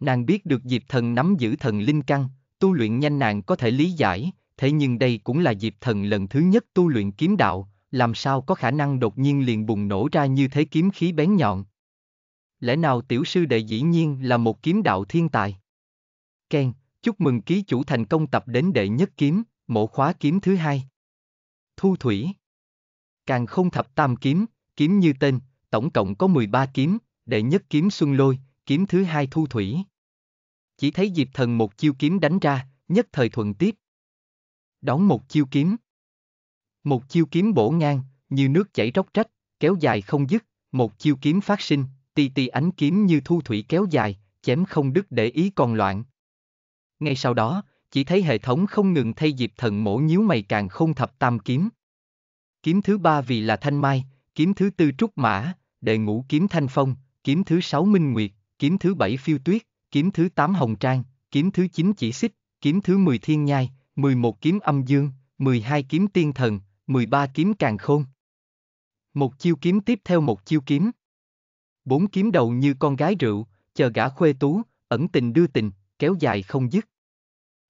Speaker 1: Nàng biết được Diệp Thần nắm giữ thần linh căn, tu luyện nhanh nàng có thể lý giải, thế nhưng đây cũng là dịp Thần lần thứ nhất tu luyện kiếm đạo, làm sao có khả năng đột nhiên liền bùng nổ ra như thế kiếm khí bén nhọn. Lẽ nào tiểu sư đệ dĩ nhiên là một kiếm đạo thiên tài? Ken, chúc mừng ký chủ thành công tập đến đệ nhất kiếm, mổ khóa kiếm thứ hai. Thu thủy. Càng không thập tam kiếm, kiếm như tên, tổng cộng có 13 kiếm, đệ nhất kiếm xuân lôi, kiếm thứ hai thu thủy. Chỉ thấy dịp Thần một chiêu kiếm đánh ra, nhất thời thuận tiếp. Đón một chiêu kiếm. Một chiêu kiếm bổ ngang, như nước chảy róc rách, kéo dài không dứt, một chiêu kiếm phát sinh, ti ti ánh kiếm như thu thủy kéo dài, chém không đứt để ý còn loạn. Ngay sau đó, chỉ thấy hệ thống không ngừng thay diệp thần mổ nhíu mày càng không thập tam kiếm. Kiếm thứ ba vì là thanh mai, kiếm thứ tư trúc mã, đệ ngũ kiếm thanh phong, kiếm thứ sáu minh nguyệt, kiếm thứ bảy phiêu tuyết, kiếm thứ tám hồng trang, kiếm thứ chín chỉ xích, kiếm thứ mười thiên nhai, 11 kiếm âm dương, 12 kiếm tiên thần, 13 kiếm càng khôn. Một chiêu kiếm tiếp theo một chiêu kiếm. Bốn kiếm đầu như con gái rượu, chờ gã khuê tú, ẩn tình đưa tình, kéo dài không dứt.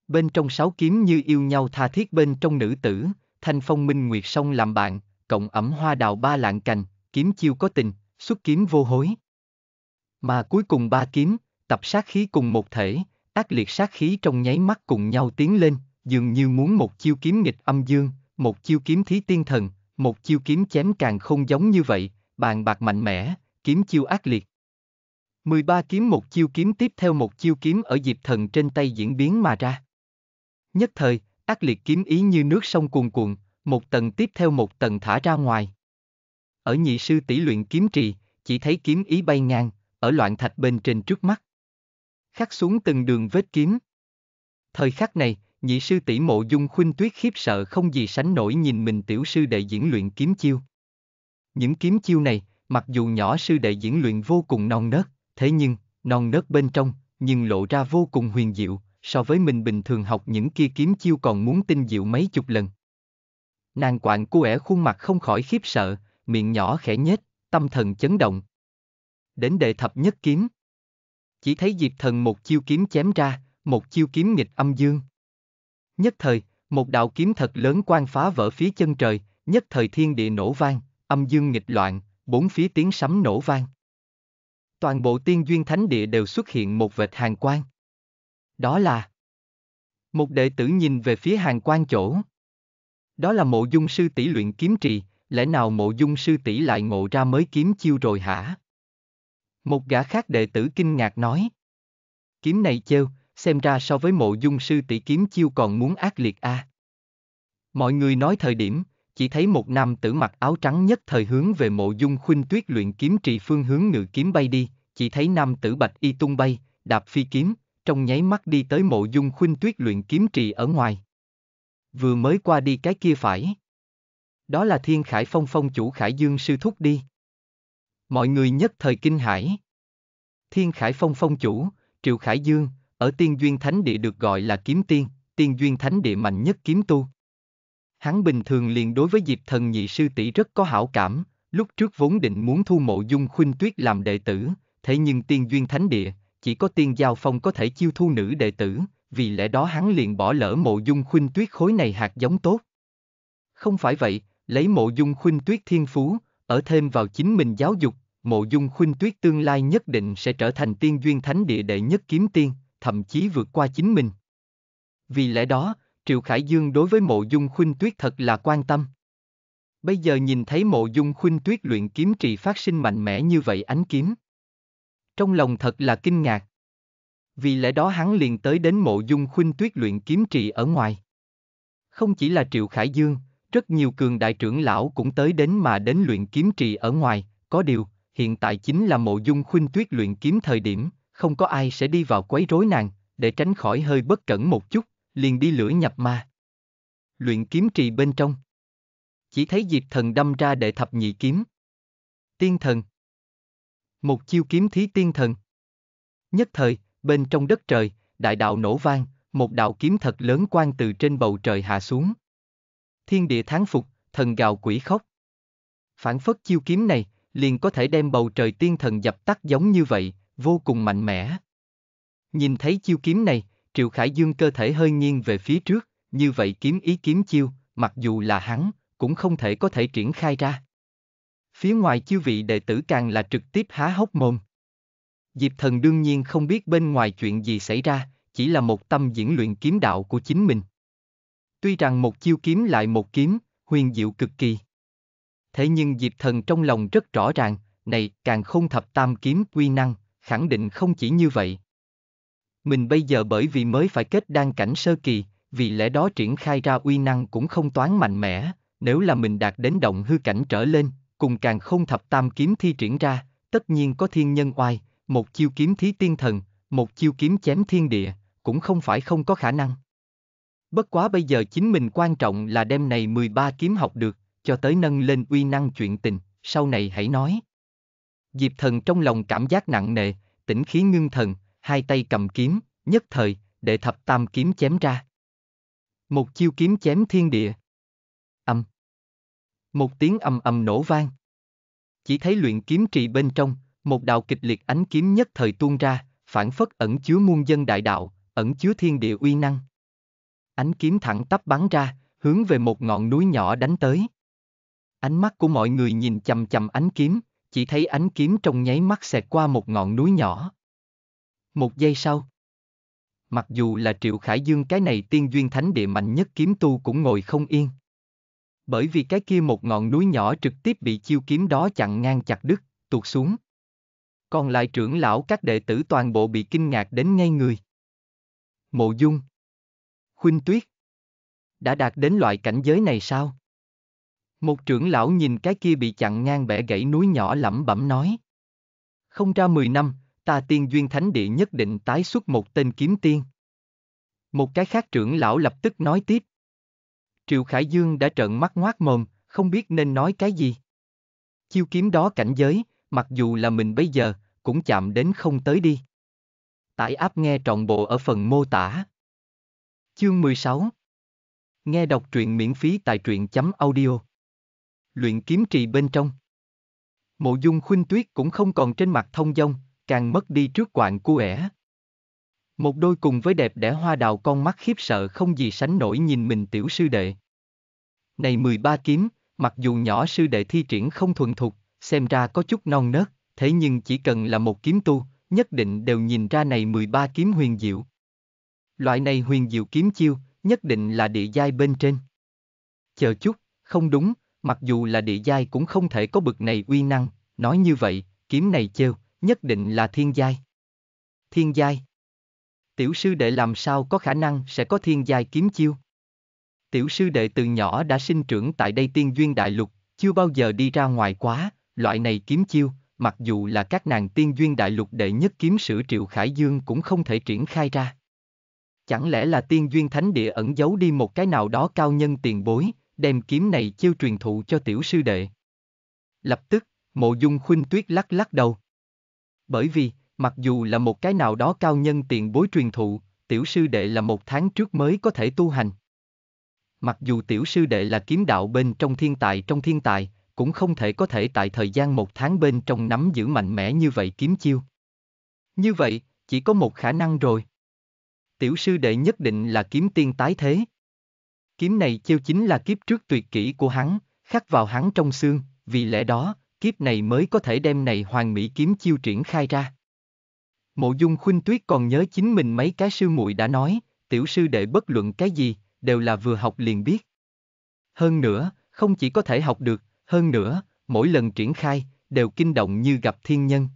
Speaker 1: Bên trong sáu kiếm như yêu nhau tha thiết bên trong nữ tử, thanh phong minh nguyệt song làm bạn, cộng ẩm hoa đào ba lạng cành, kiếm chiêu có tình, xuất kiếm vô hối. Mà cuối cùng ba kiếm, tập sát khí cùng một thể, ác liệt sát khí trong nháy mắt cùng nhau tiến lên, dường như muốn một chiêu kiếm nghịch âm dương, một chiêu kiếm thí tiên thần, một chiêu kiếm chém càng không giống như vậy, bàn bạc mạnh mẽ, kiếm chiêu ác liệt. 13 kiếm một chiêu kiếm tiếp theo một chiêu kiếm ở dịp thần trên tay diễn biến mà ra. Nhất thời, ác liệt kiếm ý như nước sông cuồn cuộn, một tầng tiếp theo một tầng thả ra ngoài. Ở nhị sư tỷ luyện kiếm trì, chỉ thấy kiếm ý bay ngang, ở loạn thạch bên trên trước mắt. Khắc xuống từng đường vết kiếm. Thời khắc này, nhị sư tỷ mộ dung khuynh tuyết khiếp sợ không gì sánh nổi nhìn mình tiểu sư đệ diễn luyện kiếm chiêu. Những kiếm chiêu này, mặc dù nhỏ sư đệ diễn luyện vô cùng non nớt, thế nhưng, non nớt bên trong, nhưng lộ ra vô cùng huyền diệu, so với mình bình thường học những kia kiếm chiêu còn muốn tinh diệu mấy chục lần. Nàng quạng cu ẻ khuôn mặt không khỏi khiếp sợ, miệng nhỏ khẽ nhếch, tâm thần chấn động. Đến đệ thập nhất kiếm. Chỉ thấy Diệp Thần một chiêu kiếm chém ra, một chiêu kiếm nghịch âm dương. Nhất thời, một đạo kiếm thật lớn quang phá vỡ phía chân trời, nhất thời thiên địa nổ vang, âm dương nghịch loạn, bốn phía tiếng sấm nổ vang. Toàn bộ tiên duyên thánh địa đều xuất hiện một vệt hàng quang. Đó là Một đệ tử nhìn về phía hàng quang chỗ. Đó là mộ dung sư tỷ luyện kiếm trì, lẽ nào mộ dung sư tỷ lại ngộ ra mới kiếm chiêu rồi hả? Một gã khác đệ tử kinh ngạc nói. Kiếm này trêu, xem ra so với mộ dung sư tỷ kiếm chiêu còn muốn ác liệt a. À. Mọi người nói thời điểm, chỉ thấy một nam tử mặc áo trắng nhất thời hướng về mộ dung khuynh tuyết luyện kiếm trì phương hướng ngự kiếm bay đi, chỉ thấy nam tử bạch y tung bay, đạp phi kiếm, trong nháy mắt đi tới mộ dung khuynh tuyết luyện kiếm trì ở ngoài. Vừa mới qua đi cái kia phải. Đó là thiên khải phong phong chủ khải dương sư thúc đi. Mọi người nhất thời kinh hãi. Thiên khải phong phong chủ, triệu khải dương, ở tiên duyên thánh địa được gọi là kiếm tiên, tiên duyên thánh địa mạnh nhất kiếm tu. Hắn bình thường liền đối với Diệp Thần nhị sư tỷ rất có hảo cảm, lúc trước vốn định muốn thu mộ dung khuynh tuyết làm đệ tử, thế nhưng tiên duyên thánh địa, chỉ có tiên giao phong có thể chiêu thu nữ đệ tử, vì lẽ đó hắn liền bỏ lỡ mộ dung khuynh tuyết khối này hạt giống tốt. Không phải vậy, lấy mộ dung khuynh tuyết thiên phú, ở thêm vào chính mình giáo dục, mộ dung khuynh tuyết tương lai nhất định sẽ trở thành tiên duyên thánh địa đệ nhất kiếm tiên, thậm chí vượt qua chính mình. Vì lẽ đó, Triệu Khải Dương đối với mộ dung khuynh tuyết thật là quan tâm. Bây giờ nhìn thấy mộ dung khuynh tuyết luyện kiếm trì phát sinh mạnh mẽ như vậy ánh kiếm. Trong lòng thật là kinh ngạc. Vì lẽ đó hắn liền tới đến mộ dung khuynh tuyết luyện kiếm trì ở ngoài. Không chỉ là Triệu Khải Dương, rất nhiều cường đại trưởng lão cũng tới đến mà đến luyện kiếm trì ở ngoài, có điều, hiện tại chính là mộ dung khuynh tuyết luyện kiếm thời điểm, không có ai sẽ đi vào quấy rối nàng, để tránh khỏi hơi bất cẩn một chút, liền đi lửa nhập ma. Luyện kiếm trì bên trong. Chỉ thấy Diệp Thần đâm ra đệ thập nhị kiếm. Tiên thần. Một chiêu kiếm thí tiên thần. Nhất thời, bên trong đất trời, đại đạo nổ vang, một đạo kiếm thật lớn quang từ trên bầu trời hạ xuống. Thiên địa tháng phục, thần gào quỷ khóc. Phản phất chiêu kiếm này, liền có thể đem bầu trời tiên thần dập tắt giống như vậy, vô cùng mạnh mẽ. Nhìn thấy chiêu kiếm này, Triệu Khải Dương cơ thể hơi nghiêng về phía trước, như vậy kiếm ý kiếm chiêu, mặc dù là hắn, cũng không thể có thể triển khai ra. Phía ngoài chiêu vị đệ tử càng là trực tiếp há hốc mồm. Diệp thần đương nhiên không biết bên ngoài chuyện gì xảy ra, chỉ là một tâm diễn luyện kiếm đạo của chính mình. Tuy rằng một chiêu kiếm lại một kiếm, huyền diệu cực kỳ. Thế nhưng Diệp thần trong lòng rất rõ ràng, này càng không thập tam kiếm quy năng, khẳng định không chỉ như vậy. Mình bây giờ bởi vì mới phải kết đan cảnh sơ kỳ, vì lẽ đó triển khai ra uy năng cũng không toán mạnh mẽ, nếu là mình đạt đến động hư cảnh trở lên, cùng càng không thập tam kiếm thi triển ra, tất nhiên có thiên nhân oai, một chiêu kiếm thí tiên thần, một chiêu kiếm chém thiên địa, cũng không phải không có khả năng. Bất quá bây giờ chính mình quan trọng là đem này 13 kiếm học được, cho tới nâng lên uy năng chuyện tình, sau này hãy nói. Diệp thần trong lòng cảm giác nặng nề, tỉnh khí ngưng thần, hai tay cầm kiếm, nhất thời, đệ thập tam kiếm chém ra. Một chiêu kiếm chém thiên địa. Âm. Một tiếng âm âm nổ vang. Chỉ thấy luyện kiếm trì bên trong, một đạo kịch liệt ánh kiếm nhất thời tuôn ra, phản phất ẩn chứa muôn dân đại đạo, ẩn chứa thiên địa uy năng. Ánh kiếm thẳng tắp bắn ra, hướng về một ngọn núi nhỏ đánh tới. Ánh mắt của mọi người nhìn chầm chầm ánh kiếm, chỉ thấy ánh kiếm trong nháy mắt xẹt qua một ngọn núi nhỏ. Một giây sau, mặc dù là Triệu Khải Dương cái này tiên duyên thánh địa mạnh nhất kiếm tu cũng ngồi không yên. Bởi vì cái kia một ngọn núi nhỏ trực tiếp bị chiêu kiếm đó chặn ngang chặt đứt, tuột xuống. Còn lại trưởng lão các đệ tử toàn bộ bị kinh ngạc đến ngay người. Mộ Dung Khuynh Tuyết Đã đạt đến loại cảnh giới này sao? Một trưởng lão nhìn cái kia bị chặn ngang bẻ gãy núi nhỏ lẩm bẩm nói. Không ra 10 năm, ta tiên duyên thánh địa nhất định tái xuất một tên kiếm tiên. Một cái khác trưởng lão lập tức nói tiếp. Triệu Khải Dương đã trợn mắt ngoác mồm, không biết nên nói cái gì. Chiêu kiếm đó cảnh giới, mặc dù là mình bây giờ, cũng chạm đến không tới đi. Tải áp nghe trọn bộ ở phần mô tả. Chương 16 Nghe đọc truyện miễn phí tại truyện chấm audio luyện kiếm trì bên trong. Mộ dung khuynh tuyết cũng không còn trên mặt thông dong, càng mất đi trước quạng cu ẻ. Một đôi cùng với đẹp đẽ hoa đào con mắt khiếp sợ không gì sánh nổi nhìn mình tiểu sư đệ. Này 13 kiếm, mặc dù nhỏ sư đệ thi triển không thuần thục, xem ra có chút non nớt, thế nhưng chỉ cần là một kiếm tu, nhất định đều nhìn ra này 13 kiếm huyền diệu. Loại này huyền diệu kiếm chiêu, nhất định là địa giai bên trên. Chờ chút, không đúng, mặc dù là địa giai cũng không thể có bực này uy năng, nói như vậy, kiếm này trêu, nhất định là thiên giai. Thiên giai. Tiểu sư đệ làm sao có khả năng sẽ có thiên giai kiếm chiêu? Tiểu sư đệ từ nhỏ đã sinh trưởng tại đây tiên duyên đại lục, chưa bao giờ đi ra ngoài quá, loại này kiếm chiêu, mặc dù là các nàng tiên duyên đại lục đệ nhất kiếm sử Triệu Khải Dương cũng không thể triển khai ra. Chẳng lẽ là tiên duyên thánh địa ẩn giấu đi một cái nào đó cao nhân tiền bối, đem kiếm này chiêu truyền thụ cho tiểu sư đệ. Lập tức, mộ dung khuynh tuyết lắc lắc đầu. Bởi vì, mặc dù là một cái nào đó cao nhân tiền bối truyền thụ, tiểu sư đệ là một tháng trước mới có thể tu hành. Mặc dù tiểu sư đệ là kiếm đạo bên trong thiên tài trong thiên tài, cũng không thể có thể tại thời gian một tháng bên trong nắm giữ mạnh mẽ như vậy kiếm chiêu. Như vậy, chỉ có một khả năng rồi. Tiểu sư đệ nhất định là kiếm tiên tái thế. Kiếm này chiêu chính là kiếp trước tuyệt kỹ của hắn, khắc vào hắn trong xương, vì lẽ đó, kiếp này mới có thể đem này hoàng mỹ kiếm chiêu triển khai ra. Mộ Dung Khuynh Tuyết còn nhớ chính mình mấy cái sư muội đã nói, tiểu sư đệ bất luận cái gì, đều là vừa học liền biết. Hơn nữa, không chỉ có thể học được, hơn nữa, mỗi lần triển khai, đều kinh động như gặp thiên nhân.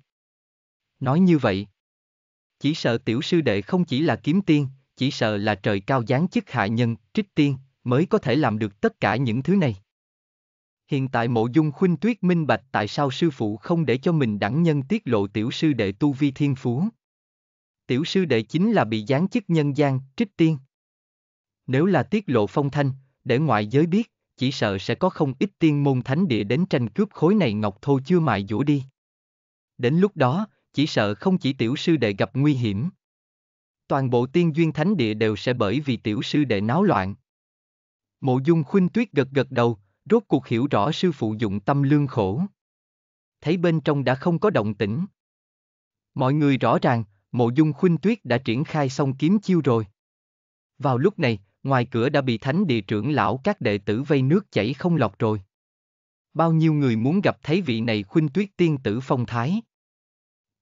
Speaker 1: Nói như vậy, chỉ sợ tiểu sư đệ không chỉ là kiếm tiên, chỉ sợ là trời cao giáng chức hạ nhân, trích tiên, mới có thể làm được tất cả những thứ này. Hiện tại mộ dung khuynh tuyết minh bạch tại sao sư phụ không để cho mình đẳng nhân tiết lộ tiểu sư đệ tu vi thiên phú. Tiểu sư đệ chính là bị giáng chức nhân gian, trích tiên. Nếu là tiết lộ phong thanh, để ngoại giới biết, chỉ sợ sẽ có không ít tiên môn thánh địa đến tranh cướp khối này ngọc thô chưa mài dũa đi. Đến lúc đó, chỉ sợ không chỉ tiểu sư đệ gặp nguy hiểm. Toàn bộ tiên duyên thánh địa đều sẽ bởi vì tiểu sư đệ náo loạn, Mộ dung khuynh tuyết gật gật đầu, rốt cuộc hiểu rõ sư phụ dụng tâm lương khổ. Thấy bên trong đã không có động tĩnh. Mọi người rõ ràng, mộ dung khuynh tuyết đã triển khai xong kiếm chiêu rồi. Vào lúc này, ngoài cửa đã bị thánh địa trưởng lão các đệ tử vây nước chảy không lọt rồi. Bao nhiêu người muốn gặp thấy vị này khuynh tuyết tiên tử phong thái.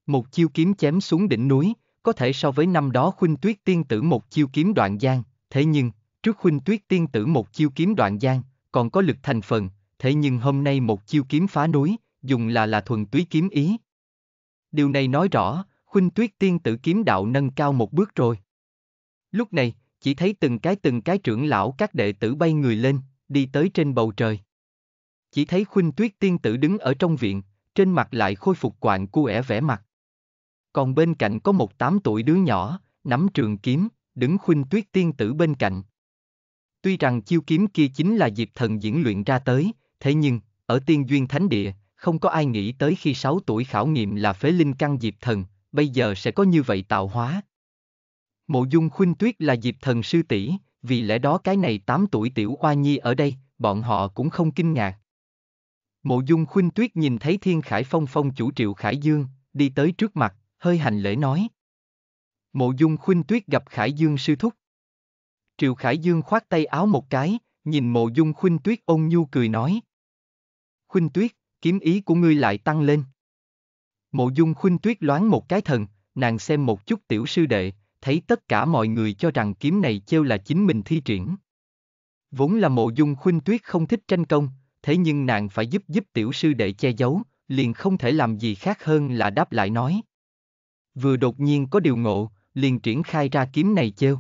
Speaker 1: Một chiêu kiếm chém xuống đỉnh núi, có thể so với năm đó khuynh tuyết tiên tử một chiêu kiếm đoạn giang, thế nhưng, Trước huynh tuyết tiên tử một chiêu kiếm đoạn giang, còn có lực thành phần, thế nhưng hôm nay một chiêu kiếm phá núi, dùng là là thuần túy kiếm ý. Điều này nói rõ, khuynh tuyết tiên tử kiếm đạo nâng cao một bước rồi. Lúc này, chỉ thấy từng cái từng cái trưởng lão các đệ tử bay người lên, đi tới trên bầu trời. Chỉ thấy khuynh tuyết tiên tử đứng ở trong viện, trên mặt lại khôi phục quạng cu ẻ vẻ mặt. Còn bên cạnh có một tám tuổi đứa nhỏ, nắm trường kiếm, đứng khuynh tuyết tiên tử bên cạnh. Tuy rằng chiêu kiếm kia chính là Diệp Thần diễn luyện ra tới, thế nhưng, ở tiên duyên thánh địa, không có ai nghĩ tới khi 6 tuổi khảo nghiệm là phế linh căn Diệp Thần, bây giờ sẽ có như vậy tạo hóa. Mộ Dung Khuynh Tuyết là Diệp Thần sư tỷ, vì lẽ đó cái này 8 tuổi tiểu oa nhi ở đây, bọn họ cũng không kinh ngạc. Mộ Dung Khuynh Tuyết nhìn thấy Thiên Khải Phong Phong chủ Triệu Khải Dương, đi tới trước mặt, hơi hành lễ nói. Mộ Dung Khuynh Tuyết gặp Khải Dương sư thúc. Triều Khải Dương khoát tay áo một cái, nhìn mộ dung khuynh tuyết ôn nhu cười nói. Khuynh tuyết, kiếm ý của ngươi lại tăng lên. Mộ dung khuynh tuyết loáng một cái thần, nàng xem một chút tiểu sư đệ, thấy tất cả mọi người cho rằng kiếm này trêu là chính mình thi triển. Vốn là mộ dung khuynh tuyết không thích tranh công, thế nhưng nàng phải giúp giúp tiểu sư đệ che giấu, liền không thể làm gì khác hơn là đáp lại nói. Vừa đột nhiên có điều ngộ, liền triển khai ra kiếm này trêu.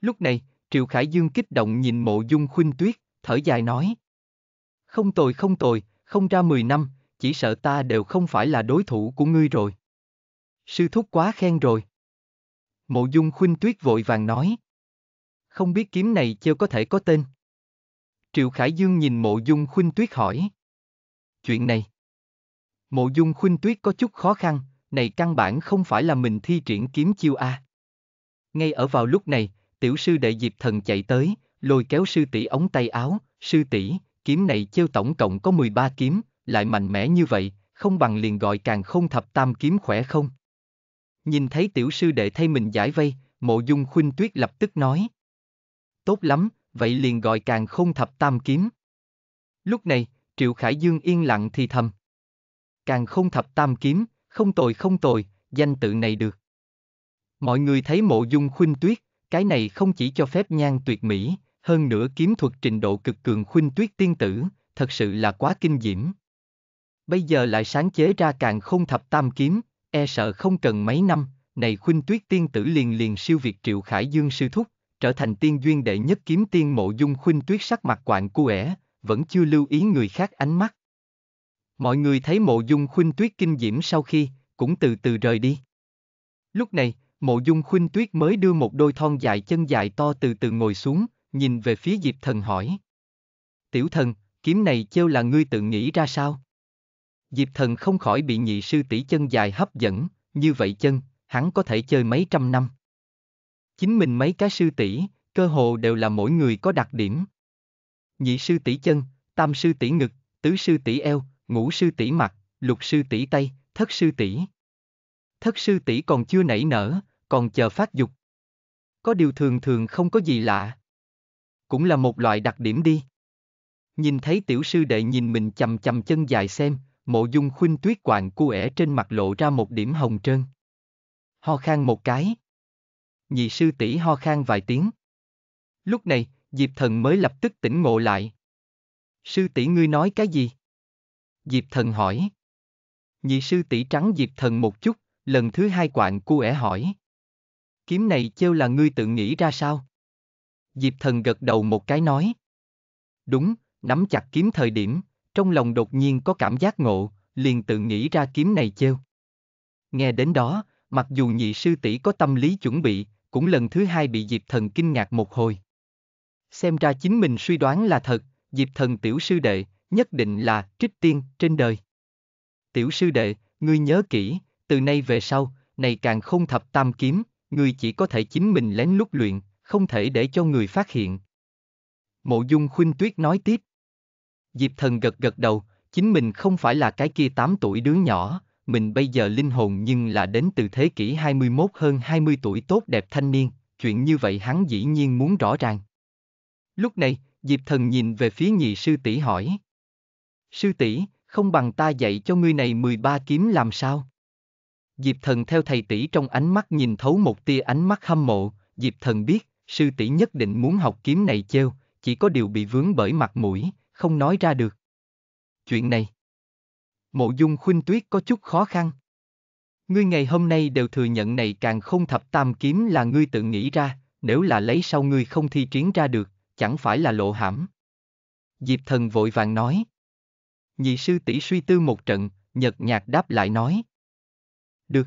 Speaker 1: Lúc này, Triệu Khải Dương kích động nhìn mộ dung khuynh tuyết, thở dài nói. Không tồi không tồi, không ra 10 năm, chỉ sợ ta đều không phải là đối thủ của ngươi rồi. Sư thúc quá khen rồi. Mộ dung khuynh tuyết vội vàng nói. Không biết kiếm này chưa có thể có tên. Triệu Khải Dương nhìn mộ dung khuynh tuyết hỏi. Chuyện này. Mộ dung khuynh tuyết có chút khó khăn, này căn bản không phải là mình thi triển kiếm chiêu A. Ngay ở vào lúc này, tiểu sư đệ diệp thần chạy tới, lôi kéo sư tỷ ống tay áo, sư tỷ, kiếm này trêu tổng cộng có 13 kiếm, lại mạnh mẽ như vậy, không bằng liền gọi càng không thập tam kiếm khỏe không. Nhìn thấy tiểu sư đệ thay mình giải vây, mộ dung khuynh tuyết lập tức nói. Tốt lắm, vậy liền gọi càng không thập tam kiếm. Lúc này, Triệu Khải Dương yên lặng thì thầm. Càng không thập tam kiếm, không tồi không tồi, danh tự này được. Mọi người thấy mộ dung khuynh tuyết, cái này không chỉ cho phép nhan tuyệt mỹ, hơn nữa kiếm thuật trình độ cực cường khuynh tuyết tiên tử, thật sự là quá kinh diễm. Bây giờ lại sáng chế ra càng không thập tam kiếm, e sợ không cần mấy năm, này khuynh tuyết tiên tử liền liền siêu việt triệu khải dương sư thúc, trở thành tiên duyên đệ nhất kiếm tiên mộ dung khuynh tuyết sắc mặt quạng cu ẻ, vẫn chưa lưu ý người khác ánh mắt. Mọi người thấy mộ dung khuynh tuyết kinh diễm sau khi, cũng từ từ rời đi. Lúc này, Mộ dung khuynh tuyết mới đưa một đôi thon dài chân dài to từ từ ngồi xuống, nhìn về phía Diệp Thần hỏi. Tiểu thần, kiếm này trêu là ngươi tự nghĩ ra sao? Diệp Thần không khỏi bị nhị sư tỷ chân dài hấp dẫn, như vậy chân, hắn có thể chơi mấy trăm năm. Chính mình mấy cái sư tỷ, cơ hồ đều là mỗi người có đặc điểm. Nhị sư tỷ chân, tam sư tỷ ngực, tứ sư tỷ eo, ngũ sư tỷ mặt, lục sư tỷ tay, thất sư tỷ. Thất sư tỷ còn chưa nảy nở, còn chờ phát dục. Có điều thường thường không có gì lạ. Cũng là một loại đặc điểm đi. Nhìn thấy tiểu sư đệ nhìn mình chầm chầm chân dài xem, mộ dung khuynh tuyết quàng cu ẻ trên mặt lộ ra một điểm hồng trơn. Ho khan một cái. Nhị sư tỷ ho khan vài tiếng. Lúc này, Diệp Thần mới lập tức tỉnh ngộ lại. Sư tỷ ngươi nói cái gì? Diệp Thần hỏi. Nhị sư tỷ trắng Diệp Thần một chút, lần thứ hai quạng cu ẻ hỏi kiếm này trêu là ngươi tự nghĩ ra sao? Diệp thần gật đầu một cái nói. Đúng, nắm chặt kiếm thời điểm, trong lòng đột nhiên có cảm giác ngộ, liền tự nghĩ ra kiếm này trêu. Nghe đến đó, mặc dù nhị sư tỷ có tâm lý chuẩn bị, cũng lần thứ hai bị Diệp thần kinh ngạc một hồi. Xem ra chính mình suy đoán là thật, Diệp thần tiểu sư đệ, nhất định là trích tiên trên đời. Tiểu sư đệ, ngươi nhớ kỹ, từ nay về sau, này càng không thập tam kiếm, ngươi chỉ có thể chính mình lén lút luyện, không thể để cho người phát hiện. Mộ Dung Khuynh Tuyết nói tiếp. Diệp Thần gật gật đầu, chính mình không phải là cái kia 8 tuổi đứa nhỏ, mình bây giờ linh hồn nhưng là đến từ thế kỷ 21 hơn 20 tuổi tốt đẹp thanh niên, chuyện như vậy hắn dĩ nhiên muốn rõ ràng. Lúc này, Diệp Thần nhìn về phía nhị sư tỷ hỏi. Sư tỷ, không bằng ta dạy cho ngươi này 13 kiếm làm sao? Diệp Thần theo thầy tỷ trong ánh mắt nhìn thấu một tia ánh mắt hâm mộ, Diệp Thần biết, sư tỷ nhất định muốn học kiếm này trêu, chỉ có điều bị vướng bởi mặt mũi, không nói ra được. Chuyện này, mộ dung khuynh tuyết có chút khó khăn. Ngươi ngày hôm nay đều thừa nhận này càng không thập tam kiếm là ngươi tự nghĩ ra, nếu là lấy sau ngươi không thi triển ra được, chẳng phải là lộ hãm. Diệp thần vội vàng nói. Nhị sư tỷ suy tư một trận, nhật nhạt đáp lại nói, được.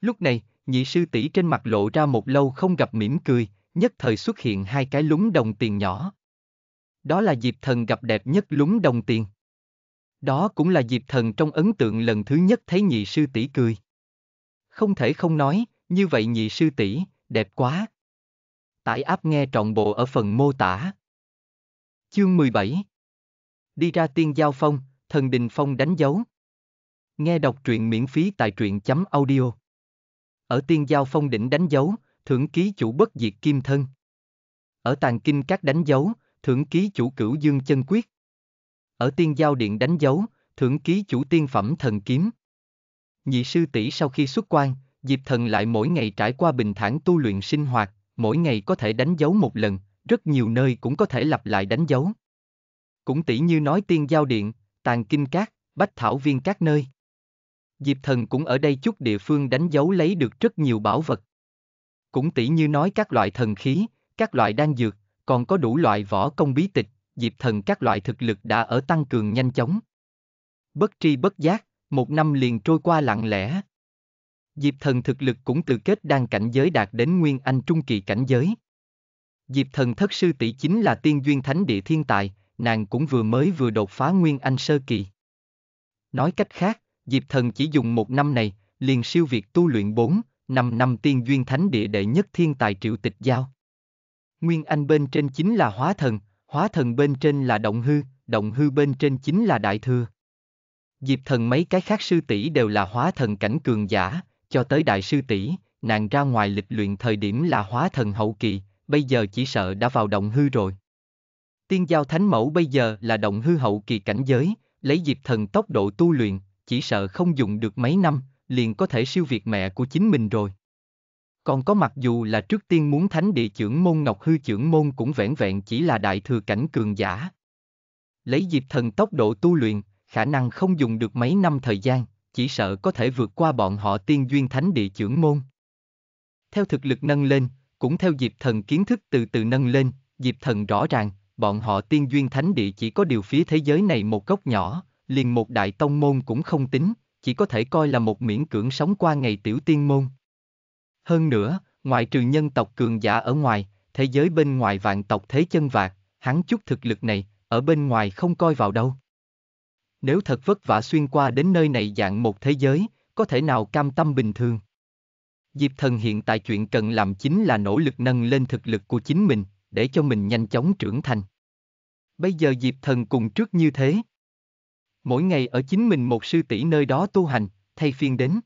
Speaker 1: Lúc này, nhị sư tỷ trên mặt lộ ra một lâu không gặp mỉm cười, nhất thời xuất hiện hai cái lúng đồng tiền nhỏ. Đó là dịp Thần gặp đẹp nhất lúng đồng tiền. Đó cũng là dịp Thần trong ấn tượng lần thứ nhất thấy nhị sư tỷ cười. Không thể không nói, như vậy nhị sư tỷ đẹp quá. Tải áp nghe trọn bộ ở phần mô tả. Chương 17 Đi ra tiên giao phong, thần đình phong đánh dấu, Nghe đọc truyện miễn phí tại truyện chấm audio. Ở tiên giao phong đỉnh đánh dấu, thưởng ký chủ bất diệt kim thân. Ở tàn kinh các đánh dấu, thưởng ký chủ cửu dương chân quyết. Ở tiên giao điện đánh dấu, thưởng ký chủ tiên phẩm thần kiếm. Nhị sư tỷ sau khi xuất quan, Diệp Thần lại mỗi ngày trải qua bình thản tu luyện sinh hoạt, mỗi ngày có thể đánh dấu một lần, rất nhiều nơi cũng có thể lặp lại đánh dấu. Cũng tỷ như nói tiên giao điện, tàn kinh các, bách thảo viên các nơi. Diệp Thần cũng ở đây chút địa phương đánh dấu lấy được rất nhiều bảo vật. Cũng tỉ như nói các loại thần khí, các loại đan dược, còn có đủ loại võ công bí tịch, Diệp Thần các loại thực lực đã ở tăng cường nhanh chóng. Bất tri bất giác, một năm liền trôi qua lặng lẽ. Diệp Thần thực lực cũng từ kết đan cảnh giới đạt đến Nguyên Anh Trung Kỳ cảnh giới. Diệp Thần thất sư tỷ chính là tiên duyên thánh địa thiên tài, nàng cũng vừa mới vừa đột phá Nguyên Anh Sơ Kỳ. Nói cách khác, Diệp Thần chỉ dùng một năm này, liền siêu việt tu luyện bốn, năm năm tiên duyên thánh địa đệ nhất thiên tài triệu tịch giao. Nguyên Anh bên trên chính là hóa thần, hóa thần bên trên là động hư, động hư bên trên chính là đại thừa. Diệp thần mấy cái khác sư tỷ đều là hóa thần cảnh cường giả, cho tới đại sư tỷ, nàng ra ngoài lịch luyện thời điểm là hóa thần hậu kỳ, bây giờ chỉ sợ đã vào động hư rồi. Tiên giao thánh mẫu bây giờ là động hư hậu kỳ cảnh giới, lấy diệp thần tốc độ tu luyện, chỉ sợ không dùng được mấy năm, liền có thể siêu việt mẹ của chính mình rồi. Còn có mặc dù là trước tiên muốn thánh địa trưởng môn Ngọc Hư trưởng môn cũng vẻn vẹn chỉ là đại thừa cảnh cường giả. Lấy dịp thần tốc độ tu luyện, khả năng không dùng được mấy năm thời gian, chỉ sợ có thể vượt qua bọn họ tiên duyên thánh địa trưởng môn. Theo thực lực nâng lên, cũng theo dịp thần kiến thức từ từ nâng lên, dịp thần rõ ràng, bọn họ tiên duyên thánh địa chỉ có điều phía thế giới này một góc nhỏ, liền một đại tông môn cũng không tính, chỉ có thể coi là một miễn cưỡng sống qua ngày tiểu tiên môn. Hơn nữa, ngoại trừ nhân tộc cường giả ở ngoài, thế giới bên ngoài vạn tộc thế chân vạc, hắn chút thực lực này, ở bên ngoài không coi vào đâu. Nếu thật vất vả xuyên qua đến nơi này dạng một thế giới, có thể nào cam tâm bình thường. Diệp thần hiện tại chuyện cần làm chính là nỗ lực nâng lên thực lực của chính mình, để cho mình nhanh chóng trưởng thành. Bây giờ Diệp thần cùng trước như thế, Mỗi ngày ở chính mình một sư tỷ nơi đó tu hành, thay phiên đến.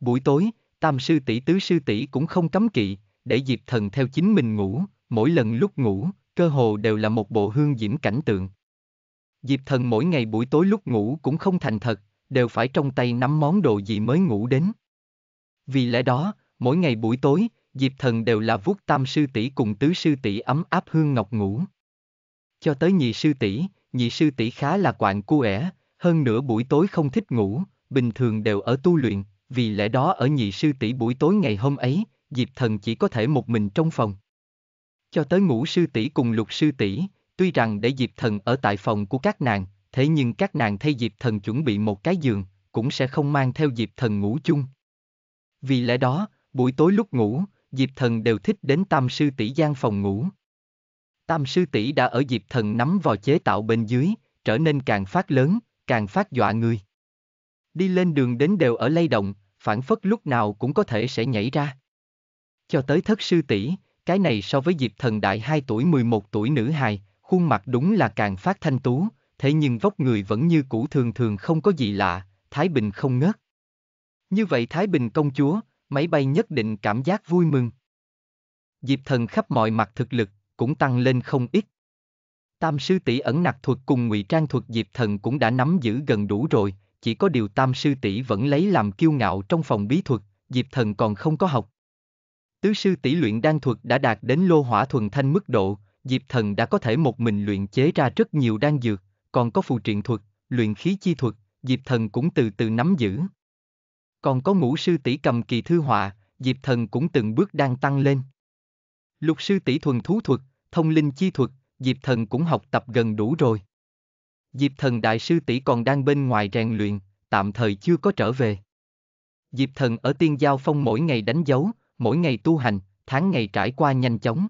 Speaker 1: Buổi tối, tam sư tỷ tứ sư tỷ cũng không cấm kỵ, để Diệp Thần theo chính mình ngủ, mỗi lần lúc ngủ, cơ hồ đều là một bộ hương diễm cảnh tượng. Diệp Thần mỗi ngày buổi tối lúc ngủ cũng không thành thật, đều phải trong tay nắm món đồ gì mới ngủ đến. Vì lẽ đó, mỗi ngày buổi tối, Diệp Thần đều là vuốt tam sư tỷ cùng tứ sư tỷ ấm áp hương ngọc ngủ. Cho tới nhị sư tỷ, nhị sư tỷ khá là quạng cu ẻ, hơn nữa buổi tối không thích ngủ, bình thường đều ở tu luyện, vì lẽ đó ở nhị sư tỷ buổi tối ngày hôm ấy, Diệp Thần chỉ có thể một mình trong phòng. Cho tới ngủ sư tỷ cùng lục sư tỷ, tuy rằng để Diệp Thần ở tại phòng của các nàng, thế nhưng các nàng thay Diệp Thần chuẩn bị một cái giường, cũng sẽ không mang theo Diệp Thần ngủ chung. Vì lẽ đó, buổi tối lúc ngủ, Diệp Thần đều thích đến tam sư tỷ gian phòng ngủ. Tam sư tỷ đã ở dịp thần nắm vào chế tạo bên dưới, trở nên càng phát lớn, càng phát dọa người. Đi lên đường đến đều ở lay động, phản phất lúc nào cũng có thể sẽ nhảy ra. Cho tới thất sư tỷ, cái này so với dịp thần đại 2 tuổi 11 tuổi nữ hài, khuôn mặt đúng là càng phát thanh tú, thế nhưng vóc người vẫn như cũ thường thường không có gì lạ, Thái Bình không ngớt. Như vậy Thái Bình công chúa, máy bay nhất định cảm giác vui mừng. dịp thần khắp mọi mặt thực lực, cũng tăng lên không ít. Tam sư tỷ ẩn nặc thuật cùng ngụy trang thuật Diệp Thần cũng đã nắm giữ gần đủ rồi, chỉ có điều Tam sư tỷ vẫn lấy làm kiêu ngạo trong phòng bí thuật, Diệp Thần còn không có học. Tứ sư tỷ luyện đan thuật đã đạt đến lô hỏa thuần thanh mức độ, Diệp Thần đã có thể một mình luyện chế ra rất nhiều đan dược, còn có phù triện thuật, luyện khí chi thuật, Diệp Thần cũng từ từ nắm giữ. Còn có ngũ sư tỷ cầm kỳ thư họa, Diệp Thần cũng từng bước đang tăng lên. Lục sư tỷ thuần thú thuật, thông linh chi thuật, Diệp Thần cũng học tập gần đủ rồi. Diệp Thần đại sư tỷ còn đang bên ngoài rèn luyện, tạm thời chưa có trở về. Diệp Thần ở Tiên Giao Phong mỗi ngày đánh dấu, mỗi ngày tu hành, tháng ngày trải qua nhanh chóng.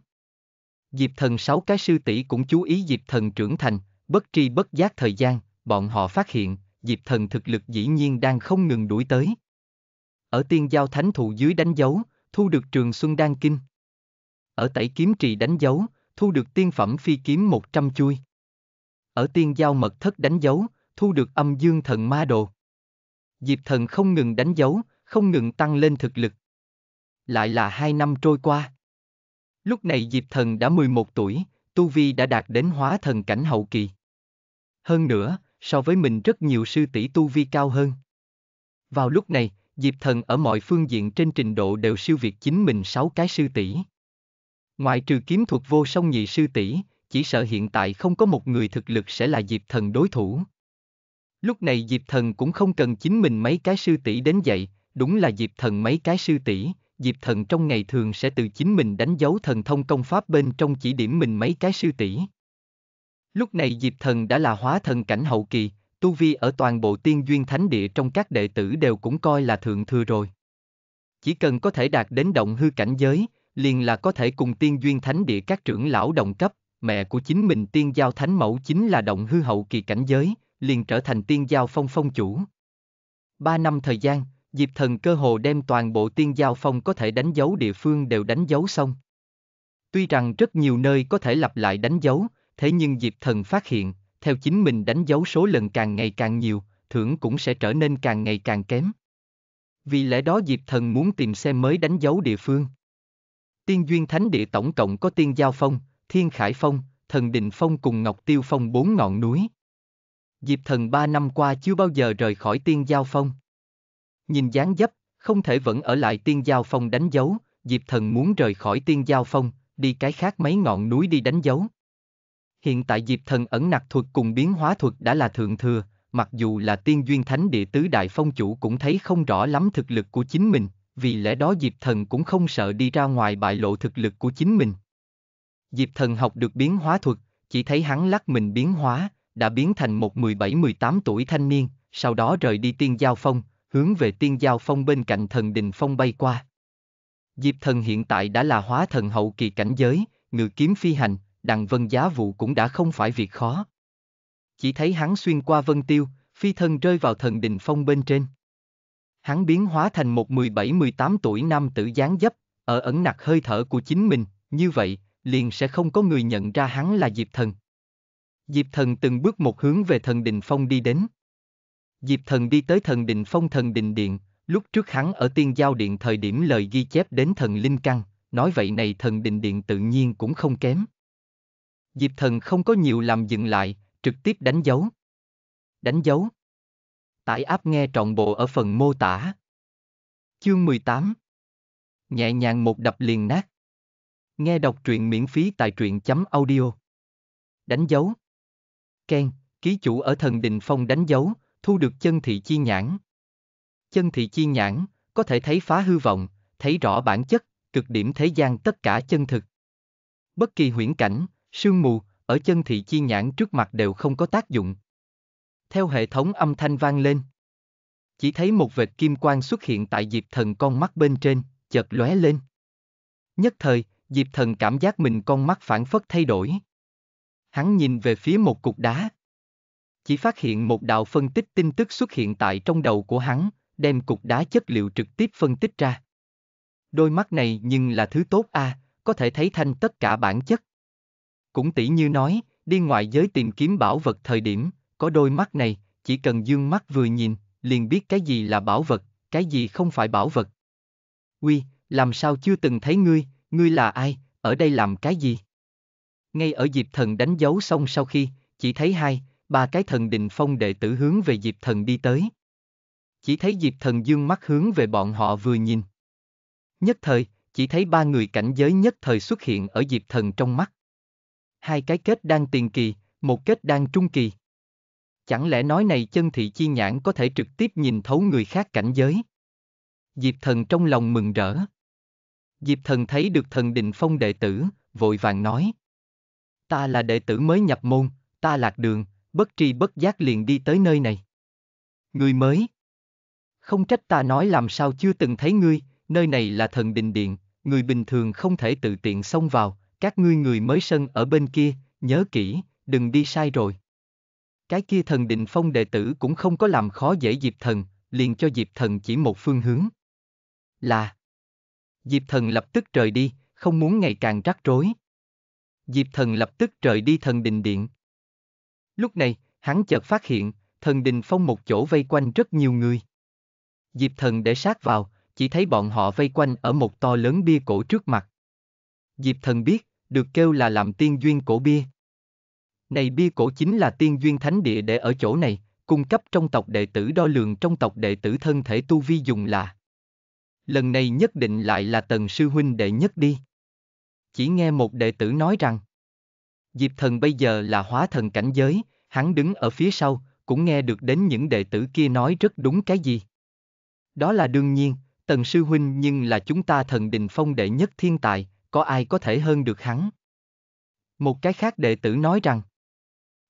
Speaker 1: Diệp Thần sáu cái sư tỷ cũng chú ý Diệp Thần trưởng thành, bất tri bất giác thời gian, bọn họ phát hiện, Diệp Thần thực lực dĩ nhiên đang không ngừng đuổi tới. Ở Tiên Giao Thánh Thụ dưới đánh dấu, thu được Trường Xuân Đan Kinh ở tẩy kiếm trì đánh dấu, thu được tiên phẩm phi kiếm 100 chui. Ở tiên giao mật thất đánh dấu, thu được âm dương thần ma đồ. Diệp thần không ngừng đánh dấu, không ngừng tăng lên thực lực. Lại là hai năm trôi qua. Lúc này Diệp thần đã 11 tuổi, Tu Vi đã đạt đến hóa thần cảnh hậu kỳ. Hơn nữa, so với mình rất nhiều sư tỷ Tu Vi cao hơn. Vào lúc này, Diệp thần ở mọi phương diện trên trình độ đều siêu việt chính mình 6 cái sư tỷ. Ngoại trừ kiếm thuật vô song nhị sư tỷ, chỉ sợ hiện tại không có một người thực lực sẽ là Diệp Thần đối thủ. Lúc này Diệp Thần cũng không cần chính mình mấy cái sư tỷ đến dậy, đúng là Diệp Thần mấy cái sư tỷ, Diệp Thần trong ngày thường sẽ từ chính mình đánh dấu thần thông công pháp bên trong chỉ điểm mình mấy cái sư tỷ. Lúc này Diệp Thần đã là hóa thần cảnh hậu kỳ, tu vi ở toàn bộ tiên duyên thánh địa trong các đệ tử đều cũng coi là thượng thừa rồi. Chỉ cần có thể đạt đến động hư cảnh giới, liền là có thể cùng tiên duyên thánh địa các trưởng lão đồng cấp, mẹ của chính mình tiên giao thánh mẫu chính là động hư hậu kỳ cảnh giới, liền trở thành tiên giao phong phong chủ. Ba năm thời gian, Diệp Thần cơ hồ đem toàn bộ tiên giao phong có thể đánh dấu địa phương đều đánh dấu xong. Tuy rằng rất nhiều nơi có thể lặp lại đánh dấu, thế nhưng Diệp Thần phát hiện, theo chính mình đánh dấu số lần càng ngày càng nhiều, thưởng cũng sẽ trở nên càng ngày càng kém. Vì lẽ đó Diệp Thần muốn tìm xem mới đánh dấu địa phương. Tiên duyên thánh địa tổng cộng có tiên giao phong, thiên khải phong, thần định phong cùng ngọc tiêu phong bốn ngọn núi. Diệp thần ba năm qua chưa bao giờ rời khỏi tiên giao phong. Nhìn dáng dấp, không thể vẫn ở lại tiên giao phong đánh dấu, Diệp thần muốn rời khỏi tiên giao phong, đi cái khác mấy ngọn núi đi đánh dấu. Hiện tại Diệp thần ẩn nặc thuật cùng biến hóa thuật đã là thượng thừa, mặc dù là tiên duyên thánh địa tứ đại phong chủ cũng thấy không rõ lắm thực lực của chính mình vì lẽ đó Diệp Thần cũng không sợ đi ra ngoài bại lộ thực lực của chính mình. Diệp Thần học được biến hóa thuật, chỉ thấy hắn lắc mình biến hóa, đã biến thành một 17-18 tuổi thanh niên, sau đó rời đi tiên giao phong, hướng về tiên giao phong bên cạnh thần đình phong bay qua. Diệp Thần hiện tại đã là hóa thần hậu kỳ cảnh giới, ngự kiếm phi hành, đằng vân giá vụ cũng đã không phải việc khó. Chỉ thấy hắn xuyên qua vân tiêu, phi thân rơi vào thần đình phong bên trên hắn biến hóa thành một 17-18 tuổi nam tử dáng dấp, ở ẩn nặc hơi thở của chính mình, như vậy, liền sẽ không có người nhận ra hắn là Diệp Thần. Diệp Thần từng bước một hướng về Thần Đình Phong đi đến. Diệp Thần đi tới Thần Đình Phong Thần Đình Điện, lúc trước hắn ở Tiên Giao Điện thời điểm lời ghi chép đến Thần Linh Căng, nói vậy này Thần Đình Điện tự nhiên cũng không kém. Diệp Thần không có nhiều làm dừng lại, trực tiếp đánh dấu. Đánh dấu. Tải app nghe trọn bộ ở phần mô tả. Chương 18 Nhẹ nhàng một đập liền nát. Nghe đọc truyện miễn phí tại truyện.audio. chấm Đánh dấu. Ken, ký chủ ở thần đình phong đánh dấu, thu được chân thị chi nhãn. Chân thị chi nhãn, có thể thấy phá hư vọng, thấy rõ bản chất, cực điểm thế gian tất cả chân thực. Bất kỳ huyễn cảnh, sương mù, ở chân thị chi nhãn trước mặt đều không có tác dụng theo hệ thống âm thanh vang lên. Chỉ thấy một vệt kim quang xuất hiện tại Diệp Thần con mắt bên trên, chợt lóe lên. Nhất thời, Diệp Thần cảm giác mình con mắt phản phất thay đổi. Hắn nhìn về phía một cục đá. Chỉ phát hiện một đạo phân tích tin tức xuất hiện tại trong đầu của hắn, đem cục đá chất liệu trực tiếp phân tích ra. Đôi mắt này nhưng là thứ tốt a, à, có thể thấy thanh tất cả bản chất. Cũng tỷ như nói, đi ngoại giới tìm kiếm bảo vật thời điểm, có đôi mắt này, chỉ cần dương mắt vừa nhìn, liền biết cái gì là bảo vật, cái gì không phải bảo vật. Uy, làm sao chưa từng thấy ngươi, ngươi là ai, ở đây làm cái gì? Ngay ở Diệp Thần đánh dấu xong sau khi, chỉ thấy hai, ba cái thần định phong đệ tử hướng về Diệp Thần đi tới. Chỉ thấy Diệp Thần dương mắt hướng về bọn họ vừa nhìn. Nhất thời, chỉ thấy ba người cảnh giới nhất thời xuất hiện ở Diệp Thần trong mắt. Hai cái kết đang tiền kỳ, một kết đang trung kỳ. Chẳng lẽ nói này chân thị chi nhãn có thể trực tiếp nhìn thấu người khác cảnh giới? Diệp thần trong lòng mừng rỡ. Diệp thần thấy được thần định phong đệ tử, vội vàng nói. Ta là đệ tử mới nhập môn, ta lạc đường, bất tri bất giác liền đi tới nơi này. người mới. Không trách ta nói làm sao chưa từng thấy ngươi, nơi này là thần đình điện, người bình thường không thể tự tiện xông vào, các ngươi người mới sân ở bên kia, nhớ kỹ, đừng đi sai rồi. Cái kia thần định phong đệ tử cũng không có làm khó dễ Diệp Thần, liền cho Diệp Thần chỉ một phương hướng. Là Diệp Thần lập tức rời đi, không muốn ngày càng rắc rối. Diệp Thần lập tức rời đi thần đình điện. Lúc này, hắn chợt phát hiện, thần đình phong một chỗ vây quanh rất nhiều người. Diệp Thần để sát vào, chỉ thấy bọn họ vây quanh ở một to lớn bia cổ trước mặt. Diệp Thần biết, được kêu là làm tiên duyên cổ bia. Này bia cổ chính là tiên duyên thánh địa để ở chỗ này, cung cấp trong tộc đệ tử đo lường trong tộc đệ tử thân thể tu vi dùng là. Lần này nhất định lại là tần sư huynh đệ nhất đi. Chỉ nghe một đệ tử nói rằng, Diệp thần bây giờ là hóa thần cảnh giới, hắn đứng ở phía sau, cũng nghe được đến những đệ tử kia nói rất đúng cái gì. Đó là đương nhiên, tần sư huynh nhưng là chúng ta thần đình phong đệ nhất thiên tài, có ai có thể hơn được hắn. Một cái khác đệ tử nói rằng,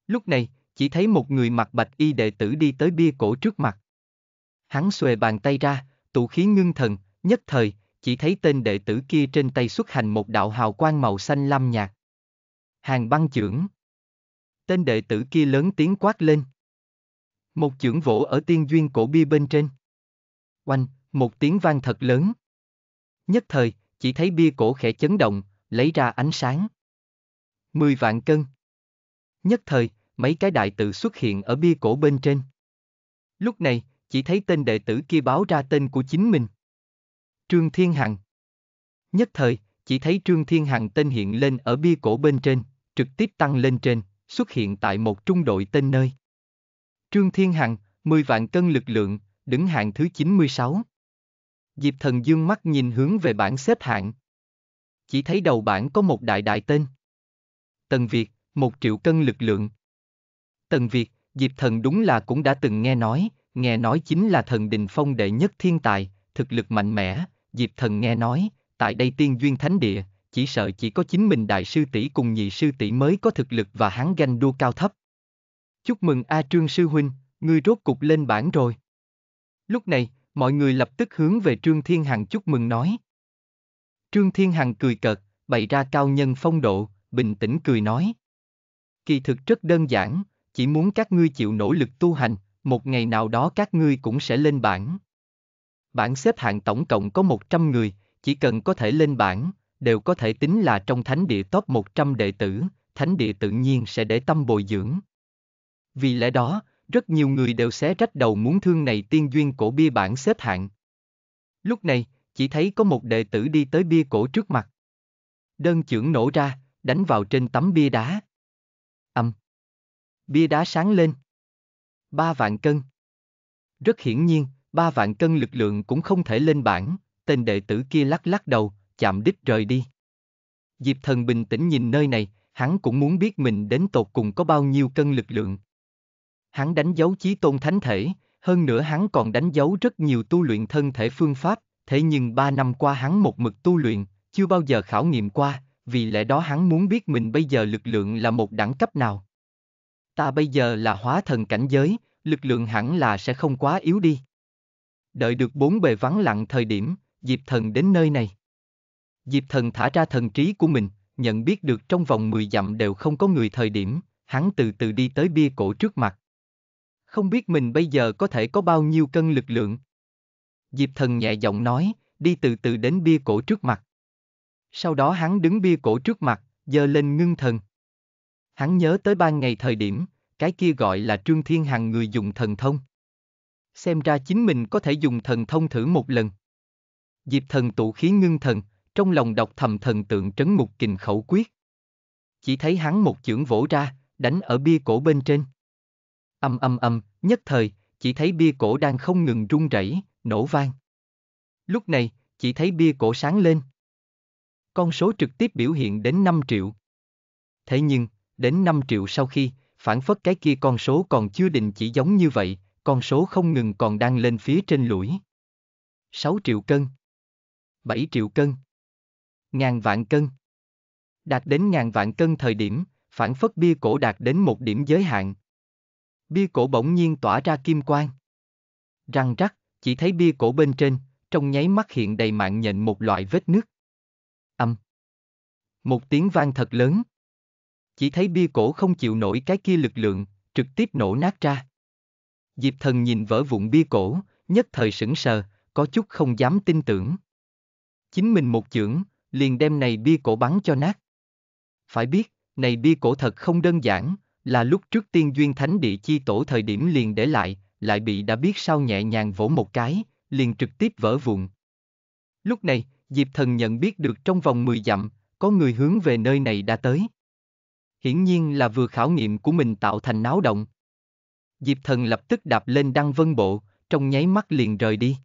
Speaker 1: Lúc này, chỉ thấy một người mặc bạch y đệ tử đi tới bia cổ trước mặt. Hắn xuề bàn tay ra, tụ khí ngưng thần, nhất thời, chỉ thấy tên đệ tử kia trên tay xuất hành một đạo hào quang màu xanh lam nhạt. Hàng băng chưởng. Tên đệ tử kia lớn tiếng quát lên. Một chưởng vỗ ở tiên duyên cổ bia bên trên. Oanh, một tiếng vang thật lớn. Nhất thời, chỉ thấy bia cổ khẽ chấn động, lấy ra ánh sáng. Mười vạn cân. Nhất thời, mấy cái đại tự xuất hiện ở bia cổ bên trên. Lúc này, chỉ thấy tên đệ tử kia báo ra tên của chính mình. Trương Thiên Hằng. Nhất thời, chỉ thấy Trương Thiên Hằng tên hiện lên ở bia cổ bên trên, trực tiếp tăng lên trên, xuất hiện tại một trung đội tên nơi. Trương Thiên Hằng, 10 vạn cân lực lượng, đứng hạng thứ 96. Diệp Thần Dương mắt nhìn hướng về bảng xếp hạng. Chỉ thấy đầu bảng có một đại đại tên. Tần Việt, một triệu cân lực lượng. Tần Việt, Diệp Thần đúng là cũng đã từng nghe nói, nghe nói chính là thần đình phong đệ nhất thiên tài, thực lực mạnh mẽ, Diệp Thần nghe nói, tại đây tiên duyên thánh địa, chỉ sợ chỉ có chính mình đại sư tỷ cùng nhị sư tỷ mới có thực lực và hắn ganh đua cao thấp. Chúc mừng A Trương sư huynh, ngươi rốt cục lên bảng rồi. Lúc này, mọi người lập tức hướng về Trương Thiên Hằng chúc mừng nói. Trương Thiên Hằng cười cợt, bày ra cao nhân phong độ, bình tĩnh cười nói. Kỳ thực rất đơn giản, chỉ muốn các ngươi chịu nỗ lực tu hành, một ngày nào đó các ngươi cũng sẽ lên bảng. Bảng xếp hạng tổng cộng có 100 người, chỉ cần có thể lên bảng, đều có thể tính là trong thánh địa top 100 đệ tử, thánh địa tự nhiên sẽ để tâm bồi dưỡng. Vì lẽ đó, rất nhiều người đều xé rách đầu muốn thương này tiên duyên cổ bia bảng xếp hạng. Lúc này, chỉ thấy có một đệ tử đi tới bia cổ trước mặt. Đơn chưởng nổ ra, đánh vào trên tấm bia đá. Âm bia đá sáng lên. Ba vạn cân. Rất hiển nhiên, ba vạn cân lực lượng cũng không thể lên bảng, tên đệ tử kia lắc lắc đầu, chạm đích rời đi. Diệp thần bình tĩnh nhìn nơi này, hắn cũng muốn biết mình đến tột cùng có bao nhiêu cân lực lượng. Hắn đánh dấu chí tôn thánh thể, hơn nữa hắn còn đánh dấu rất nhiều tu luyện thân thể phương pháp, thế nhưng ba năm qua hắn một mực tu luyện, chưa bao giờ khảo nghiệm qua, vì lẽ đó hắn muốn biết mình bây giờ lực lượng là một đẳng cấp nào. Ta bây giờ là hóa thần cảnh giới, lực lượng hẳn là sẽ không quá yếu đi. Đợi được bốn bề vắng lặng thời điểm, Diệp Thần đến nơi này. Diệp Thần thả ra thần trí của mình, nhận biết được trong vòng 10 dặm đều không có người thời điểm, hắn từ từ đi tới bia cổ trước mặt. Không biết mình bây giờ có thể có bao nhiêu cân lực lượng. Diệp Thần nhẹ giọng nói, đi từ từ đến bia cổ trước mặt. Sau đó hắn đứng bia cổ trước mặt, giơ lên ngưng thần. Hắn nhớ tới ban ngày thời điểm, cái kia gọi là Trương Thiên Hằng người dùng thần thông. Xem ra chính mình có thể dùng thần thông thử một lần. Diệp thần tụ khí ngưng thần, trong lòng đọc thầm thần tượng trấn mục kình khẩu quyết. Chỉ thấy hắn một chưởng vỗ ra, đánh ở bia cổ bên trên. Âm âm âm, nhất thời, chỉ thấy bia cổ đang không ngừng rung rẩy, nổ vang. Lúc này, chỉ thấy bia cổ sáng lên. Con số trực tiếp biểu hiện đến 5 triệu. Thế nhưng, đến 5 triệu sau khi, phản phất cái kia con số còn chưa định chỉ giống như vậy, con số không ngừng còn đang lên phía trên lũi. 6 triệu cân. 7 triệu cân. Ngàn vạn cân. Đạt đến ngàn vạn cân thời điểm, phản phất bia cổ đạt đến một điểm giới hạn. Bia cổ bỗng nhiên tỏa ra kim quang. Răng rắc, chỉ thấy bia cổ bên trên, trong nháy mắt hiện đầy mạng nhện một loại vết nước. Âm. Một tiếng vang thật lớn chỉ thấy bia cổ không chịu nổi cái kia lực lượng, trực tiếp nổ nát ra. Diệp thần nhìn vỡ vụn bia cổ, nhất thời sững sờ, có chút không dám tin tưởng. Chính mình một chưởng, liền đem này bia cổ bắn cho nát. Phải biết, này bia cổ thật không đơn giản, là lúc trước tiên duyên thánh địa chi tổ thời điểm liền để lại, lại bị đã biết sao nhẹ nhàng vỗ một cái, liền trực tiếp vỡ vụn. Lúc này, Diệp Thần nhận biết được trong vòng 10 dặm, có người hướng về nơi này đã tới. Hiển nhiên là vừa khảo nghiệm của mình tạo thành náo động. Diệp thần lập tức đạp lên đăng vân bộ, trong nháy mắt liền rời đi.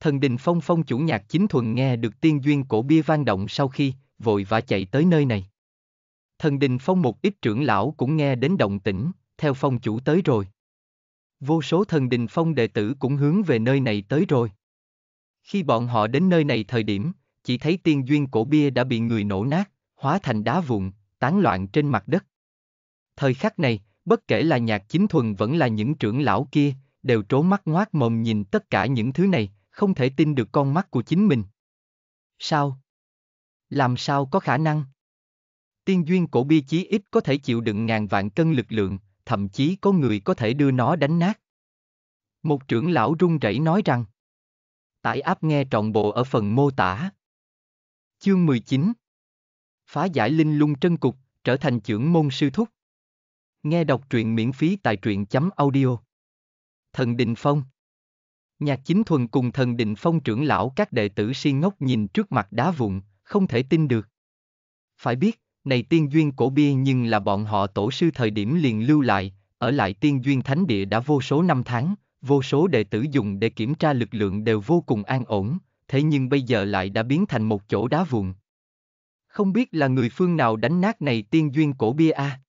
Speaker 1: Thần đình phong phong chủ nhạc chính thuần nghe được tiên duyên cổ bia vang động sau khi, vội vã chạy tới nơi này. Thần đình phong một ít trưởng lão cũng nghe đến động tĩnh, theo phong chủ tới rồi. Vô số thần đình phong đệ tử cũng hướng về nơi này tới rồi. Khi bọn họ đến nơi này thời điểm, chỉ thấy tiên duyên cổ bia đã bị người nổ nát, hóa thành đá vụn, tán loạn trên mặt đất. Thời khắc này, bất kể là nhạc chính thuần vẫn là những trưởng lão kia, đều trố mắt ngoác mồm nhìn tất cả những thứ này, không thể tin được con mắt của chính mình. Sao? Làm sao có khả năng? Tiên duyên cổ bi chí ít có thể chịu đựng ngàn vạn cân lực lượng, thậm chí có người có thể đưa nó đánh nát. Một trưởng lão run rẩy nói rằng. Tải áp nghe trọn bộ ở phần mô tả. Chương 19 phá giải linh lung trân cục, trở thành trưởng môn sư thúc. Nghe đọc truyện miễn phí tại truyện.audio. chấm Thần Đình Phong Nhạc chính thuần cùng thần Đình Phong trưởng lão các đệ tử si ngốc nhìn trước mặt đá vụn, không thể tin được. Phải biết, này tiên duyên cổ bia nhưng là bọn họ tổ sư thời điểm liền lưu lại, ở lại tiên duyên thánh địa đã vô số năm tháng, vô số đệ tử dùng để kiểm tra lực lượng đều vô cùng an ổn, thế nhưng bây giờ lại đã biến thành một chỗ đá vụn. Không biết là người phương nào đánh nát này tiên duyên cổ bia a. À?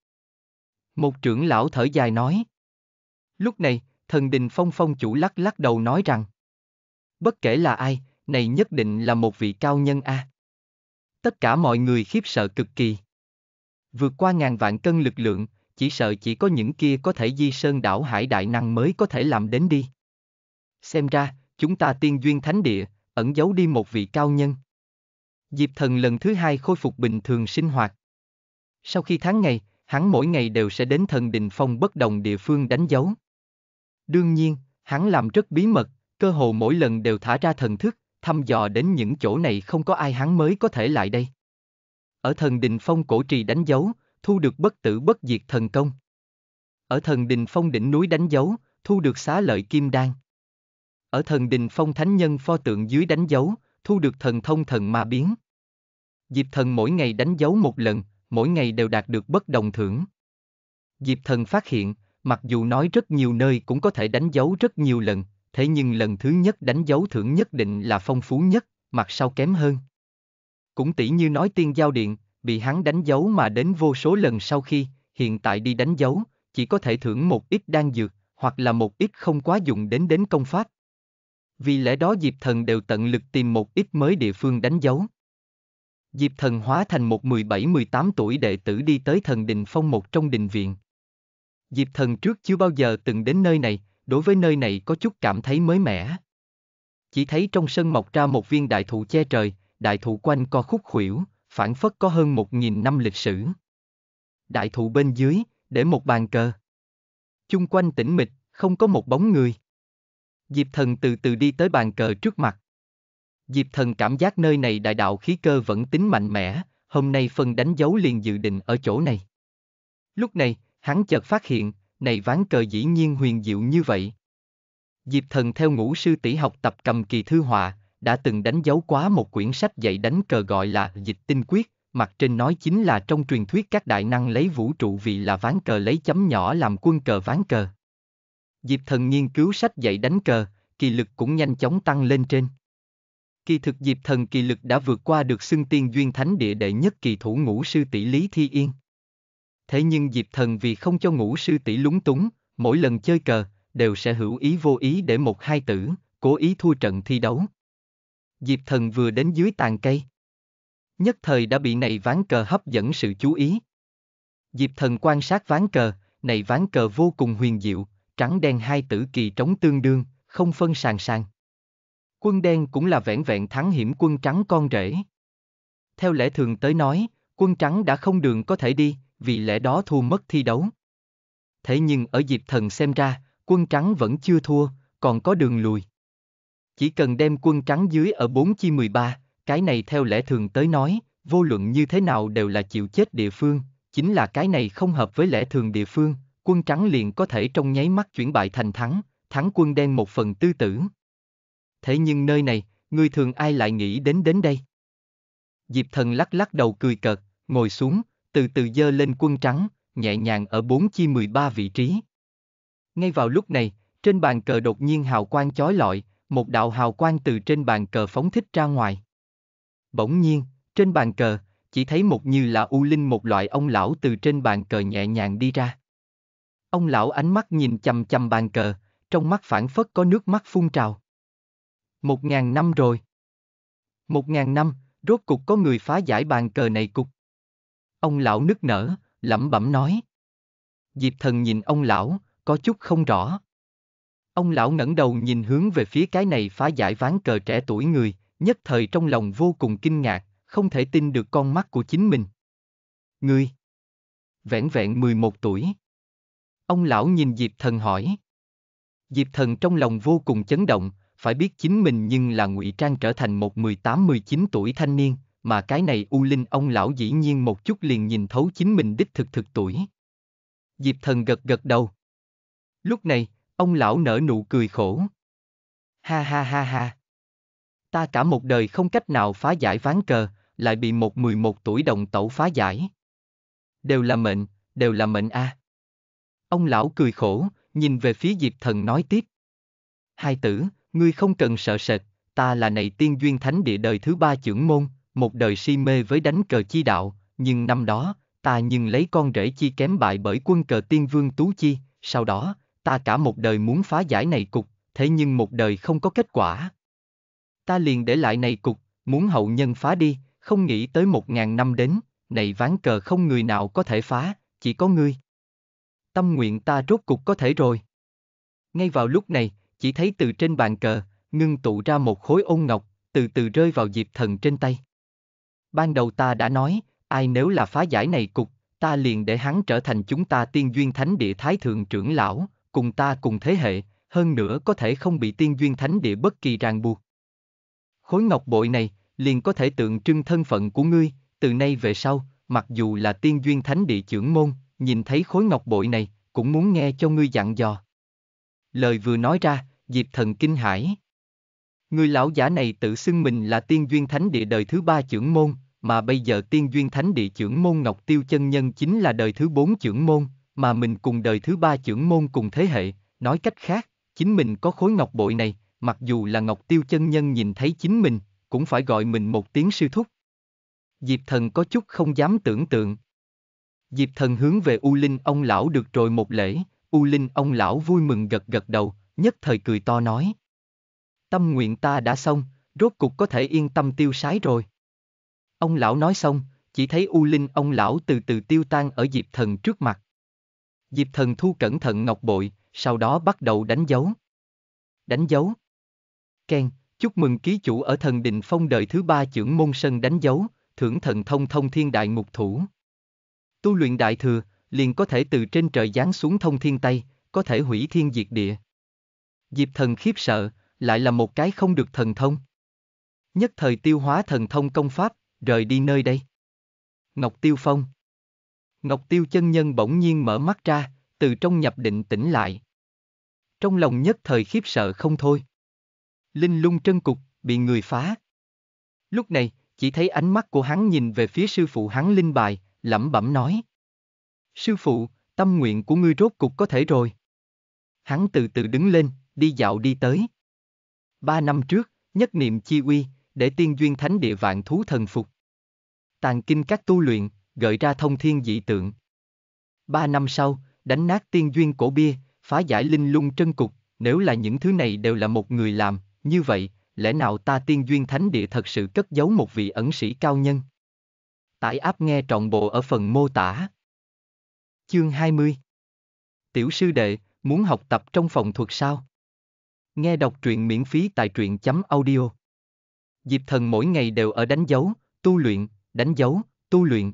Speaker 1: Một trưởng lão thở dài nói. Lúc này, thần đình phong phong chủ lắc lắc đầu nói rằng. Bất kể là ai, này nhất định là một vị cao nhân a. À? Tất cả mọi người khiếp sợ cực kỳ. Vượt qua ngàn vạn cân lực lượng, chỉ sợ chỉ có những kia có thể di sơn đảo hải đại năng mới có thể làm đến đi. Xem ra, chúng ta tiên duyên thánh địa, ẩn giấu đi một vị cao nhân. Diệp Thần lần thứ hai khôi phục bình thường sinh hoạt. Sau khi tháng ngày, hắn mỗi ngày đều sẽ đến thần đình phong bất đồng địa phương đánh dấu. Đương nhiên, hắn làm rất bí mật, cơ hồ mỗi lần đều thả ra thần thức, thăm dò đến những chỗ này không có ai hắn mới có thể lại đây. Ở thần đình phong cổ trì đánh dấu, thu được bất tử bất diệt thần công. Ở thần đình phong đỉnh núi đánh dấu, thu được xá lợi kim đan. Ở thần đình phong thánh nhân pho tượng dưới đánh dấu, thu được thần thông thần ma biến. Diệp thần mỗi ngày đánh dấu một lần, mỗi ngày đều đạt được bất đồng thưởng. Diệp thần phát hiện, mặc dù nói rất nhiều nơi cũng có thể đánh dấu rất nhiều lần, thế nhưng lần thứ nhất đánh dấu thưởng nhất định là phong phú nhất, mặt sau kém hơn. Cũng tỷ như nói tiên giao điện, bị hắn đánh dấu mà đến vô số lần sau khi, hiện tại đi đánh dấu, chỉ có thể thưởng một ít đan dược, hoặc là một ít không quá dùng đến đến công pháp. Vì lẽ đó Diệp Thần đều tận lực tìm một ít mới địa phương đánh dấu. Diệp Thần hóa thành một 17-18 tuổi đệ tử đi tới thần đình phong một trong đình viện. Diệp Thần trước chưa bao giờ từng đến nơi này, đối với nơi này có chút cảm thấy mới mẻ. Chỉ thấy trong sân mọc ra một viên đại thụ che trời, đại thụ quanh co khúc khuỷu, phản phất có hơn một nghìn năm lịch sử. Đại thụ bên dưới, để một bàn cờ. Chung quanh tĩnh mịch, không có một bóng người. Diệp Thần từ từ đi tới bàn cờ trước mặt. Diệp thần cảm giác nơi này đại đạo khí cơ vẫn tính mạnh mẽ, hôm nay phân đánh dấu liền dự định ở chỗ này. Lúc này, hắn chợt phát hiện, này ván cờ dĩ nhiên huyền diệu như vậy. Diệp thần theo ngũ sư tỷ học tập cầm kỳ thư họa, đã từng đánh dấu quá một quyển sách dạy đánh cờ gọi là Dịch Tinh Quyết, mặt trên nói chính là trong truyền thuyết các đại năng lấy vũ trụ vì là ván cờ lấy chấm nhỏ làm quân cờ ván cờ. Diệp thần nghiên cứu sách dạy đánh cờ, kỳ lực cũng nhanh chóng tăng lên trên. Kỳ thực Diệp Thần kỳ lực đã vượt qua được xưng tiên duyên thánh địa đệ nhất kỳ thủ ngũ sư tỷ Lý Thi Yên. Thế nhưng Diệp Thần vì không cho ngũ sư tỷ lúng túng, mỗi lần chơi cờ, đều sẽ hữu ý vô ý để một hai tử, cố ý thua trận thi đấu. Diệp Thần vừa đến dưới tàn cây. Nhất thời đã bị này ván cờ hấp dẫn sự chú ý. Diệp Thần quan sát ván cờ, này ván cờ vô cùng huyền diệu, trắng đen hai tử kỳ trống tương đương, không phân sàng sàng quân đen cũng là vẻn vẹn thắng hiểm quân trắng con rể. Theo lẽ thường tới nói, quân trắng đã không đường có thể đi, vì lẽ đó thua mất thi đấu. Thế nhưng ở dịp Thần xem ra, quân trắng vẫn chưa thua, còn có đường lùi. Chỉ cần đem quân trắng dưới ở 4 chi 13, cái này theo lẽ thường tới nói, vô luận như thế nào đều là chịu chết địa phương, chính là cái này không hợp với lẽ thường địa phương, quân trắng liền có thể trong nháy mắt chuyển bại thành thắng, thắng quân đen một phần tư tử, thế nhưng nơi này, ngươi thường ai lại nghĩ đến đến đây? Diệp thần lắc lắc đầu cười cợt, ngồi xuống, từ từ dơ lên quân trắng, nhẹ nhàng ở bốn chi 13 vị trí. Ngay vào lúc này, trên bàn cờ đột nhiên hào quang chói lọi, một đạo hào quang từ trên bàn cờ phóng thích ra ngoài. Bỗng nhiên, trên bàn cờ, chỉ thấy một như là u linh một loại ông lão từ trên bàn cờ nhẹ nhàng đi ra. Ông lão ánh mắt nhìn chằm chằm bàn cờ, trong mắt phản phất có nước mắt phun trào. Một ngàn năm rồi. Một ngàn năm, rốt cục có người phá giải bàn cờ này cục. Ông lão nức nở, lẩm bẩm nói. Diệp thần nhìn ông lão, có chút không rõ. Ông lão ngẩng đầu nhìn hướng về phía cái này phá giải ván cờ trẻ tuổi người, nhất thời trong lòng vô cùng kinh ngạc, không thể tin được con mắt của chính mình. Ngươi! Vẹn vẹn 11 tuổi. Ông lão nhìn Diệp thần hỏi. Diệp thần trong lòng vô cùng chấn động, phải biết chính mình nhưng là ngụy trang trở thành một 18-19 tuổi thanh niên, mà cái này U Linh ông lão dĩ nhiên một chút liền nhìn thấu chính mình đích thực thực tuổi. Diệp thần gật gật đầu. Lúc này, ông lão nở nụ cười khổ. Ha ha ha ha. Ta cả một đời không cách nào phá giải ván cờ, lại bị một 11 tuổi đồng tẩu phá giải. Đều là mệnh, đều là mệnh a. À. Ông lão cười khổ, nhìn về phía Diệp thần nói tiếp. Hai tử, ngươi không cần sợ sệt, ta là này tiên duyên thánh địa đời thứ ba trưởng môn, một đời si mê với đánh cờ chi đạo, nhưng năm đó, ta nhưng lấy con rể chi kém bại bởi quân cờ tiên vương Tú Chi, sau đó, ta cả một đời muốn phá giải này cục, thế nhưng một đời không có kết quả. Ta liền để lại này cục, muốn hậu nhân phá đi, không nghĩ tới một ngàn năm đến, này ván cờ không người nào có thể phá, chỉ có ngươi. Tâm nguyện ta rốt cục có thể rồi. Ngay vào lúc này, chỉ thấy từ trên bàn cờ, ngưng tụ ra một khối ôn ngọc, từ từ rơi vào Diệp Thần trên tay. Ban đầu ta đã nói, ai nếu là phá giải này cục, ta liền để hắn trở thành chúng ta tiên duyên thánh địa thái thượng trưởng lão, cùng ta cùng thế hệ, hơn nữa có thể không bị tiên duyên thánh địa bất kỳ ràng buộc. Khối ngọc bội này, liền có thể tượng trưng thân phận của ngươi, từ nay về sau, mặc dù là tiên duyên thánh địa trưởng môn, nhìn thấy khối ngọc bội này, cũng muốn nghe cho ngươi dặn dò. Lời vừa nói ra, Diệp Thần kinh hãi. Người lão giả này tự xưng mình là tiên duyên thánh địa đời thứ ba trưởng môn, mà bây giờ tiên duyên thánh địa trưởng môn Ngọc Tiêu Chân Nhân chính là đời thứ bốn trưởng môn, mà mình cùng đời thứ ba trưởng môn cùng thế hệ, nói cách khác, chính mình có khối ngọc bội này, mặc dù là Ngọc Tiêu Chân Nhân nhìn thấy chính mình, cũng phải gọi mình một tiếng sư thúc. Diệp thần có chút không dám tưởng tượng. Diệp thần hướng về U Linh ông lão được rồi một lễ, U Linh ông lão vui mừng gật gật đầu, nhất thời cười to nói. Tâm nguyện ta đã xong, rốt cục có thể yên tâm tiêu sái rồi. Ông lão nói xong, chỉ thấy U Linh ông lão từ từ tiêu tan ở Diệp Thần trước mặt. Diệp Thần thu cẩn thận ngọc bội, sau đó bắt đầu đánh dấu. Đánh dấu. Ken, chúc mừng ký chủ ở thần đình phong đời thứ ba trưởng môn sân đánh dấu, thưởng thần thông thông thiên đại ngục thủ. Tu luyện đại thừa, liền có thể từ trên trời giáng xuống thông thiên tay, có thể hủy thiên diệt địa. Diệp thần khiếp sợ, lại là một cái không được thần thông. Nhất thời tiêu hóa thần thông công pháp, rời đi nơi đây. Ngọc Tiêu Phong Ngọc Tiêu chân nhân bỗng nhiên mở mắt ra, từ trong nhập định tỉnh lại. Trong lòng nhất thời khiếp sợ không thôi. Linh lung trân cục, bị người phá. Lúc này, chỉ thấy ánh mắt của hắn nhìn về phía sư phụ hắn linh bài, lẩm bẩm nói. Sư phụ, tâm nguyện của ngươi rốt cục có thể rồi. Hắn từ từ đứng lên, đi dạo đi tới. Ba năm trước, nhất niệm chi uy, để tiên duyên thánh địa vạn thú thần phục. Tàn kinh các tu luyện, gợi ra thông thiên dị tượng. Ba năm sau, đánh nát tiên duyên cổ bia, phá giải linh lung trân cục, nếu là những thứ này đều là một người làm, như vậy, lẽ nào ta tiên duyên thánh địa thật sự cất giấu một vị ẩn sĩ cao nhân? Tải áp nghe trọn bộ ở phần mô tả. Chương 20 Tiểu sư đệ, muốn học tập trong phòng thuật sao? Nghe đọc truyện miễn phí tại truyện chấm audio. Diệp thần mỗi ngày đều ở đánh dấu, tu luyện, đánh dấu, tu luyện.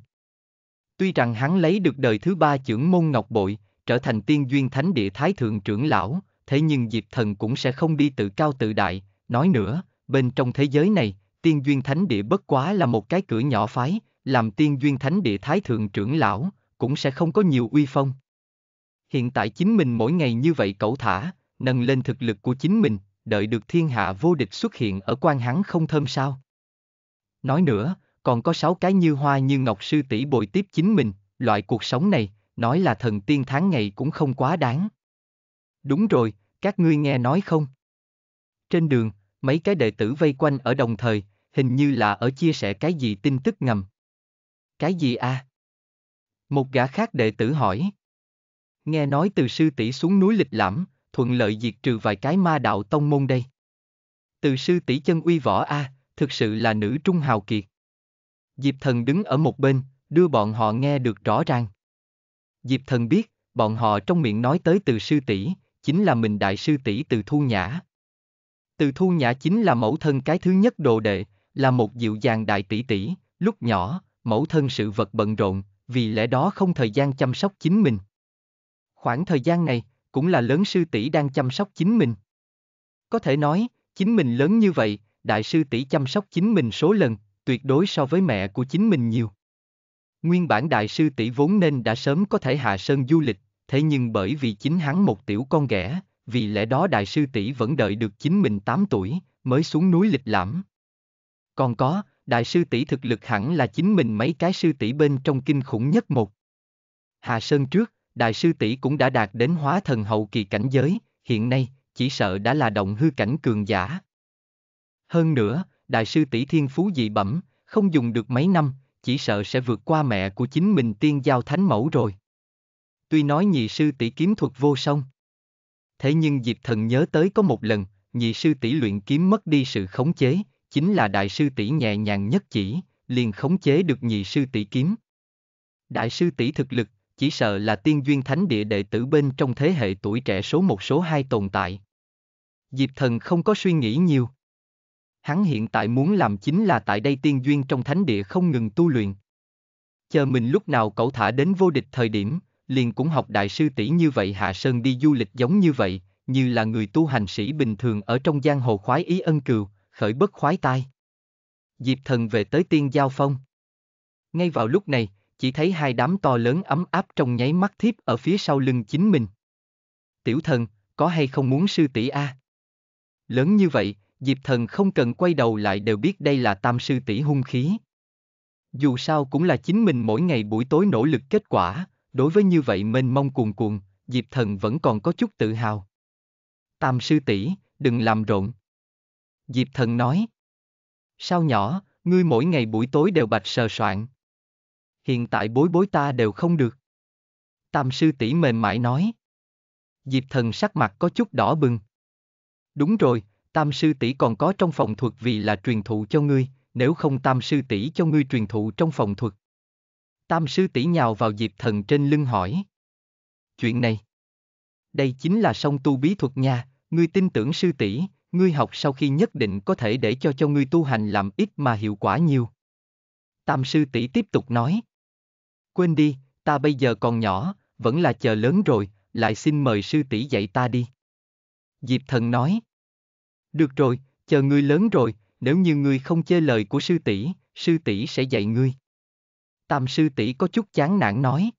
Speaker 1: Tuy rằng hắn lấy được đời thứ ba trưởng môn ngọc bội, trở thành tiên duyên thánh địa thái thượng trưởng lão, thế nhưng Diệp thần cũng sẽ không đi tự cao tự đại, nói nữa, bên trong thế giới này, tiên duyên thánh địa bất quá là một cái cửa nhỏ phái, làm tiên duyên thánh địa thái thượng trưởng lão, cũng sẽ không có nhiều uy phong. Hiện tại chính mình mỗi ngày như vậy cẩu thả, nâng lên thực lực của chính mình, đợi được thiên hạ vô địch xuất hiện ở quan hắn không thơm sao. Nói nữa, còn có sáu cái như hoa như ngọc sư tỷ bồi tiếp chính mình, loại cuộc sống này, nói là thần tiên tháng ngày cũng không quá đáng. Đúng rồi, các ngươi nghe nói không? Trên đường, mấy cái đệ tử vây quanh ở đồng thời, hình như là ở chia sẻ cái gì tin tức ngầm. Cái gì a? À? Một gã khác đệ tử hỏi. Nghe nói từ sư tỷ xuống núi lịch lãm, thuận lợi diệt trừ vài cái ma đạo tông môn đây. Từ sư tỷ chân uy võ a, à, thực sự là nữ trung hào kiệt. Diệp thần đứng ở một bên, đưa bọn họ nghe được rõ ràng. Diệp thần biết, bọn họ trong miệng nói tới từ sư tỷ, chính là mình đại sư tỷ từ thu nhã. Từ thu nhã chính là mẫu thân cái thứ nhất đồ đệ, là một dịu dàng đại tỷ tỷ, lúc nhỏ, mẫu thân sự vật bận rộn, vì lẽ đó không thời gian chăm sóc chính mình. Khoảng thời gian này, cũng là lớn sư tỷ đang chăm sóc chính mình. Có thể nói, chính mình lớn như vậy, đại sư tỷ chăm sóc chính mình số lần, tuyệt đối so với mẹ của chính mình nhiều. Nguyên bản đại sư tỷ vốn nên đã sớm có thể hạ sơn du lịch, thế nhưng bởi vì chính hắn một tiểu con ghẻ, vì lẽ đó đại sư tỷ vẫn đợi được chính mình 8 tuổi, mới xuống núi lịch lãm. Còn có, đại sư tỷ thực lực hẳn là chính mình mấy cái sư tỷ bên trong kinh khủng nhất một. Hà Sơn trước, đại sư tỷ cũng đã đạt đến hóa thần hậu kỳ cảnh giới, hiện nay, chỉ sợ đã là động hư cảnh cường giả. Hơn nữa, đại sư tỷ thiên phú dị bẩm, không dùng được mấy năm, chỉ sợ sẽ vượt qua mẹ của chính mình tiên giao thánh mẫu rồi. Tuy nói nhị sư tỷ kiếm thuật vô song. Thế nhưng dịp Thần nhớ tới có một lần, nhị sư tỷ luyện kiếm mất đi sự khống chế, chính là đại sư tỷ nhẹ nhàng nhất chỉ, liền khống chế được nhị sư tỷ kiếm. Đại sư tỷ thực lực, chỉ sợ là tiên duyên thánh địa đệ tử bên trong thế hệ tuổi trẻ số một số hai tồn tại. Diệp thần không có suy nghĩ nhiều. Hắn hiện tại muốn làm chính là tại đây tiên duyên trong thánh địa không ngừng tu luyện. Chờ mình lúc nào cậu thả đến vô địch thời điểm, liền cũng học đại sư tỷ như vậy Hạ Sơn đi du lịch giống như vậy, như là người tu hành sĩ bình thường ở trong giang hồ khoái ý ân cừu, khởi bất khoái tai. Diệp thần về tới tiên giao phong. Ngay vào lúc này, chỉ thấy hai đám to lớn ấm áp trong nháy mắt thiếp ở phía sau lưng chính mình. Tiểu thần, có hay không muốn sư tỷ a? À? Lớn như vậy, Diệp thần không cần quay đầu lại đều biết đây là tam sư tỷ hung khí. Dù sao cũng là chính mình mỗi ngày buổi tối nỗ lực kết quả, đối với như vậy mênh mông cuồn cuộn, Diệp thần vẫn còn có chút tự hào. Tam sư tỷ, đừng làm rộn, Diệp thần nói. Sao nhỏ, ngươi mỗi ngày buổi tối đều bạch sờ soạn. Hiện tại bối bối ta đều không được. Tam sư tỷ mềm mại nói. Diệp thần sắc mặt có chút đỏ bừng. Đúng rồi, tam sư tỷ còn có trong phòng thuật vì là truyền thụ cho ngươi, nếu không tam sư tỷ cho ngươi truyền thụ trong phòng thuật. Tam sư tỷ nhào vào diệp thần trên lưng hỏi. Chuyện này. Đây chính là song tu bí thuật nha, ngươi tin tưởng sư tỷ, ngươi học sau khi nhất định có thể để cho cho ngươi tu hành làm ít mà hiệu quả nhiều. Tam sư tỷ tiếp tục nói. Quên đi, ta bây giờ còn nhỏ, vẫn là chờ lớn rồi, lại xin mời sư tỷ dạy ta đi. Diệp thần nói. Được rồi, chờ ngươi lớn rồi, nếu như ngươi không chê lời của sư tỷ, sư tỷ sẽ dạy ngươi. Tam sư tỷ có chút chán nản nói.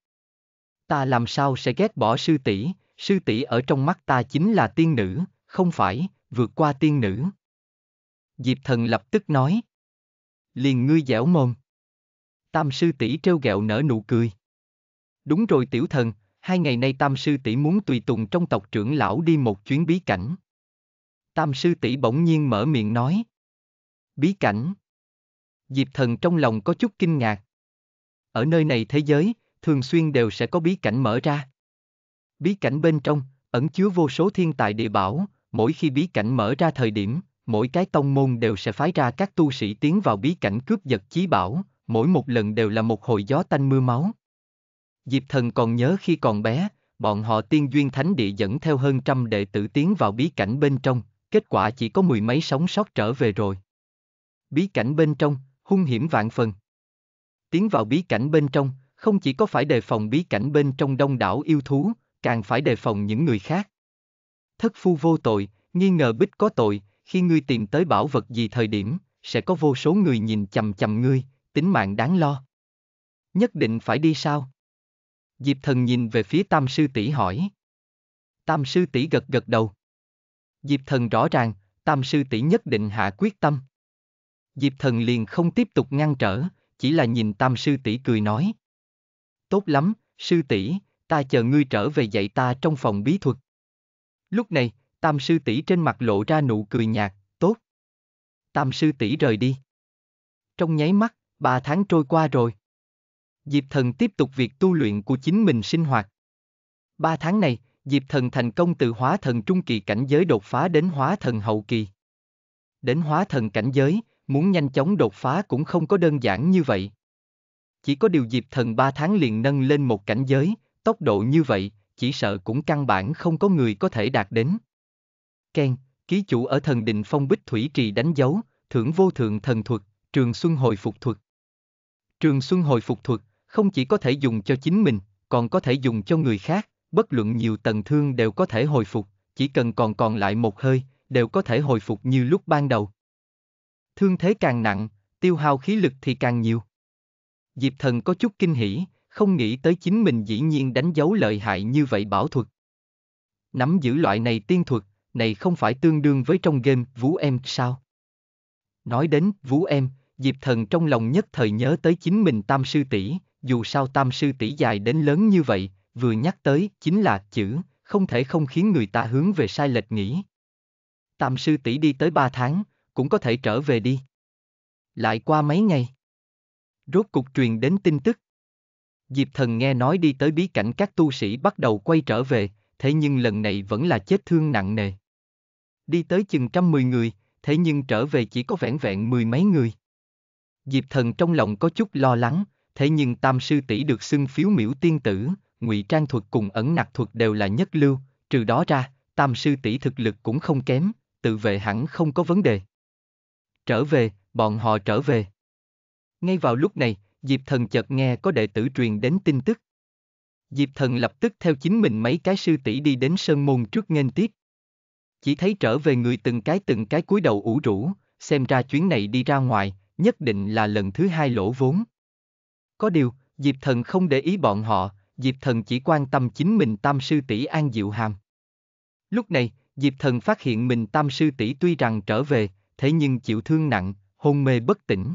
Speaker 1: Ta làm sao sẽ ghét bỏ sư tỷ, sư tỷ ở trong mắt ta chính là tiên nữ, không phải, vượt qua tiên nữ. Diệp thần lập tức nói. Liền ngươi dẻo mồm. Tam sư tỷ trêu ghẹo nở nụ cười. Đúng rồi tiểu thần, hai ngày nay tam sư tỷ muốn tùy tùng trong tộc trưởng lão đi một chuyến bí cảnh. Tam sư tỷ bỗng nhiên mở miệng nói. Bí cảnh. Diệp thần trong lòng có chút kinh ngạc. Ở nơi này thế giới, thường xuyên đều sẽ có bí cảnh mở ra. Bí cảnh bên trong, ẩn chứa vô số thiên tài địa bảo, mỗi khi bí cảnh mở ra thời điểm, mỗi cái tông môn đều sẽ phái ra các tu sĩ tiến vào bí cảnh cướp giật chí bảo, mỗi một lần đều là một hồi gió tanh mưa máu. Diệp thần còn nhớ khi còn bé, bọn họ tiên duyên thánh địa dẫn theo hơn trăm đệ tử tiến vào bí cảnh bên trong, kết quả chỉ có mười mấy sống sót trở về rồi. Bí cảnh bên trong, hung hiểm vạn phần. Tiến vào bí cảnh bên trong, không chỉ có phải đề phòng bí cảnh bên trong đông đảo yêu thú, càng phải đề phòng những người khác thất phu vô tội, nghi ngờ bích có tội, khi ngươi tìm tới bảo vật gì thời điểm, sẽ có vô số người nhìn chằm chằm ngươi, tính mạng đáng lo. Nhất định phải đi sao? Diệp thần nhìn về phía tam sư tỷ hỏi. Tam sư tỷ gật gật đầu. Diệp thần rõ ràng, tam sư tỷ nhất định hạ quyết tâm. Diệp thần liền không tiếp tục ngăn trở, chỉ là nhìn tam sư tỷ cười nói. Tốt lắm, sư tỷ, ta chờ ngươi trở về dạy ta trong phòng bí thuật. Lúc này, tam sư tỷ trên mặt lộ ra nụ cười nhạt, tốt. Tam sư tỷ rời đi. Trong nháy mắt, ba tháng trôi qua rồi. Diệp thần tiếp tục việc tu luyện của chính mình sinh hoạt. Ba tháng này, Diệp thần thành công từ hóa thần trung kỳ cảnh giới đột phá đến hóa thần hậu kỳ. Đến hóa thần cảnh giới, muốn nhanh chóng đột phá cũng không có đơn giản như vậy. Chỉ có điều Diệp thần ba tháng liền nâng lên một cảnh giới, tốc độ như vậy, chỉ sợ cũng căn bản không có người có thể đạt đến. Ken, ký chủ ở thần đình phong bích thủy trì đánh dấu, thưởng vô thượng thần thuật, trường xuân hồi phục thuật. Trường xuân hồi phục thuật không chỉ có thể dùng cho chính mình, còn có thể dùng cho người khác, bất luận nhiều tầng thương đều có thể hồi phục, chỉ cần còn còn lại một hơi, đều có thể hồi phục như lúc ban đầu. Thương thế càng nặng, tiêu hao khí lực thì càng nhiều. Diệp thần có chút kinh hỉ, không nghĩ tới chính mình dĩ nhiên đánh dấu lợi hại như vậy bảo thuật. Nắm giữ loại này tiên thuật, này không phải tương đương với trong game Vũ Em sao? Nói đến Vũ Em, Diệp Thần trong lòng nhất thời nhớ tới chính mình Tam Sư tỷ, dù sao Tam Sư tỷ dài đến lớn như vậy, vừa nhắc tới chính là chữ, không thể không khiến người ta hướng về sai lệch nghĩ. Tam Sư tỷ đi tới 3 tháng, cũng có thể trở về đi. Lại qua mấy ngày. Rốt cục truyền đến tin tức, Diệp Thần nghe nói đi tới bí cảnh các tu sĩ bắt đầu quay trở về, thế nhưng lần này vẫn là chết thương nặng nề. Đi tới chừng trăm mười người, thế nhưng trở về chỉ có vẻn vẹn mười mấy người. Diệp Thần trong lòng có chút lo lắng, thế nhưng Tam sư tỷ được xưng phiếu miễu tiên tử, ngụy trang thuật cùng ẩn nặc thuật đều là nhất lưu, trừ đó ra, Tam sư tỷ thực lực cũng không kém, tự vệ hẳn không có vấn đề. Trở về, bọn họ trở về. Ngay vào lúc này, Diệp Thần chợt nghe có đệ tử truyền đến tin tức. Diệp Thần lập tức theo chính mình mấy cái sư tỷ đi đến sơn môn trước nghênh tiếp. Chỉ thấy trở về người từng cái từng cái cúi đầu ủ rũ, xem ra chuyến này đi ra ngoài, nhất định là lần thứ hai lỗ vốn. Có điều, Diệp Thần không để ý bọn họ, Diệp Thần chỉ quan tâm chính mình tam sư tỷ An Diệu Hàm. Lúc này, Diệp Thần phát hiện mình tam sư tỷ tuy rằng trở về, thế nhưng chịu thương nặng, hôn mê bất tỉnh.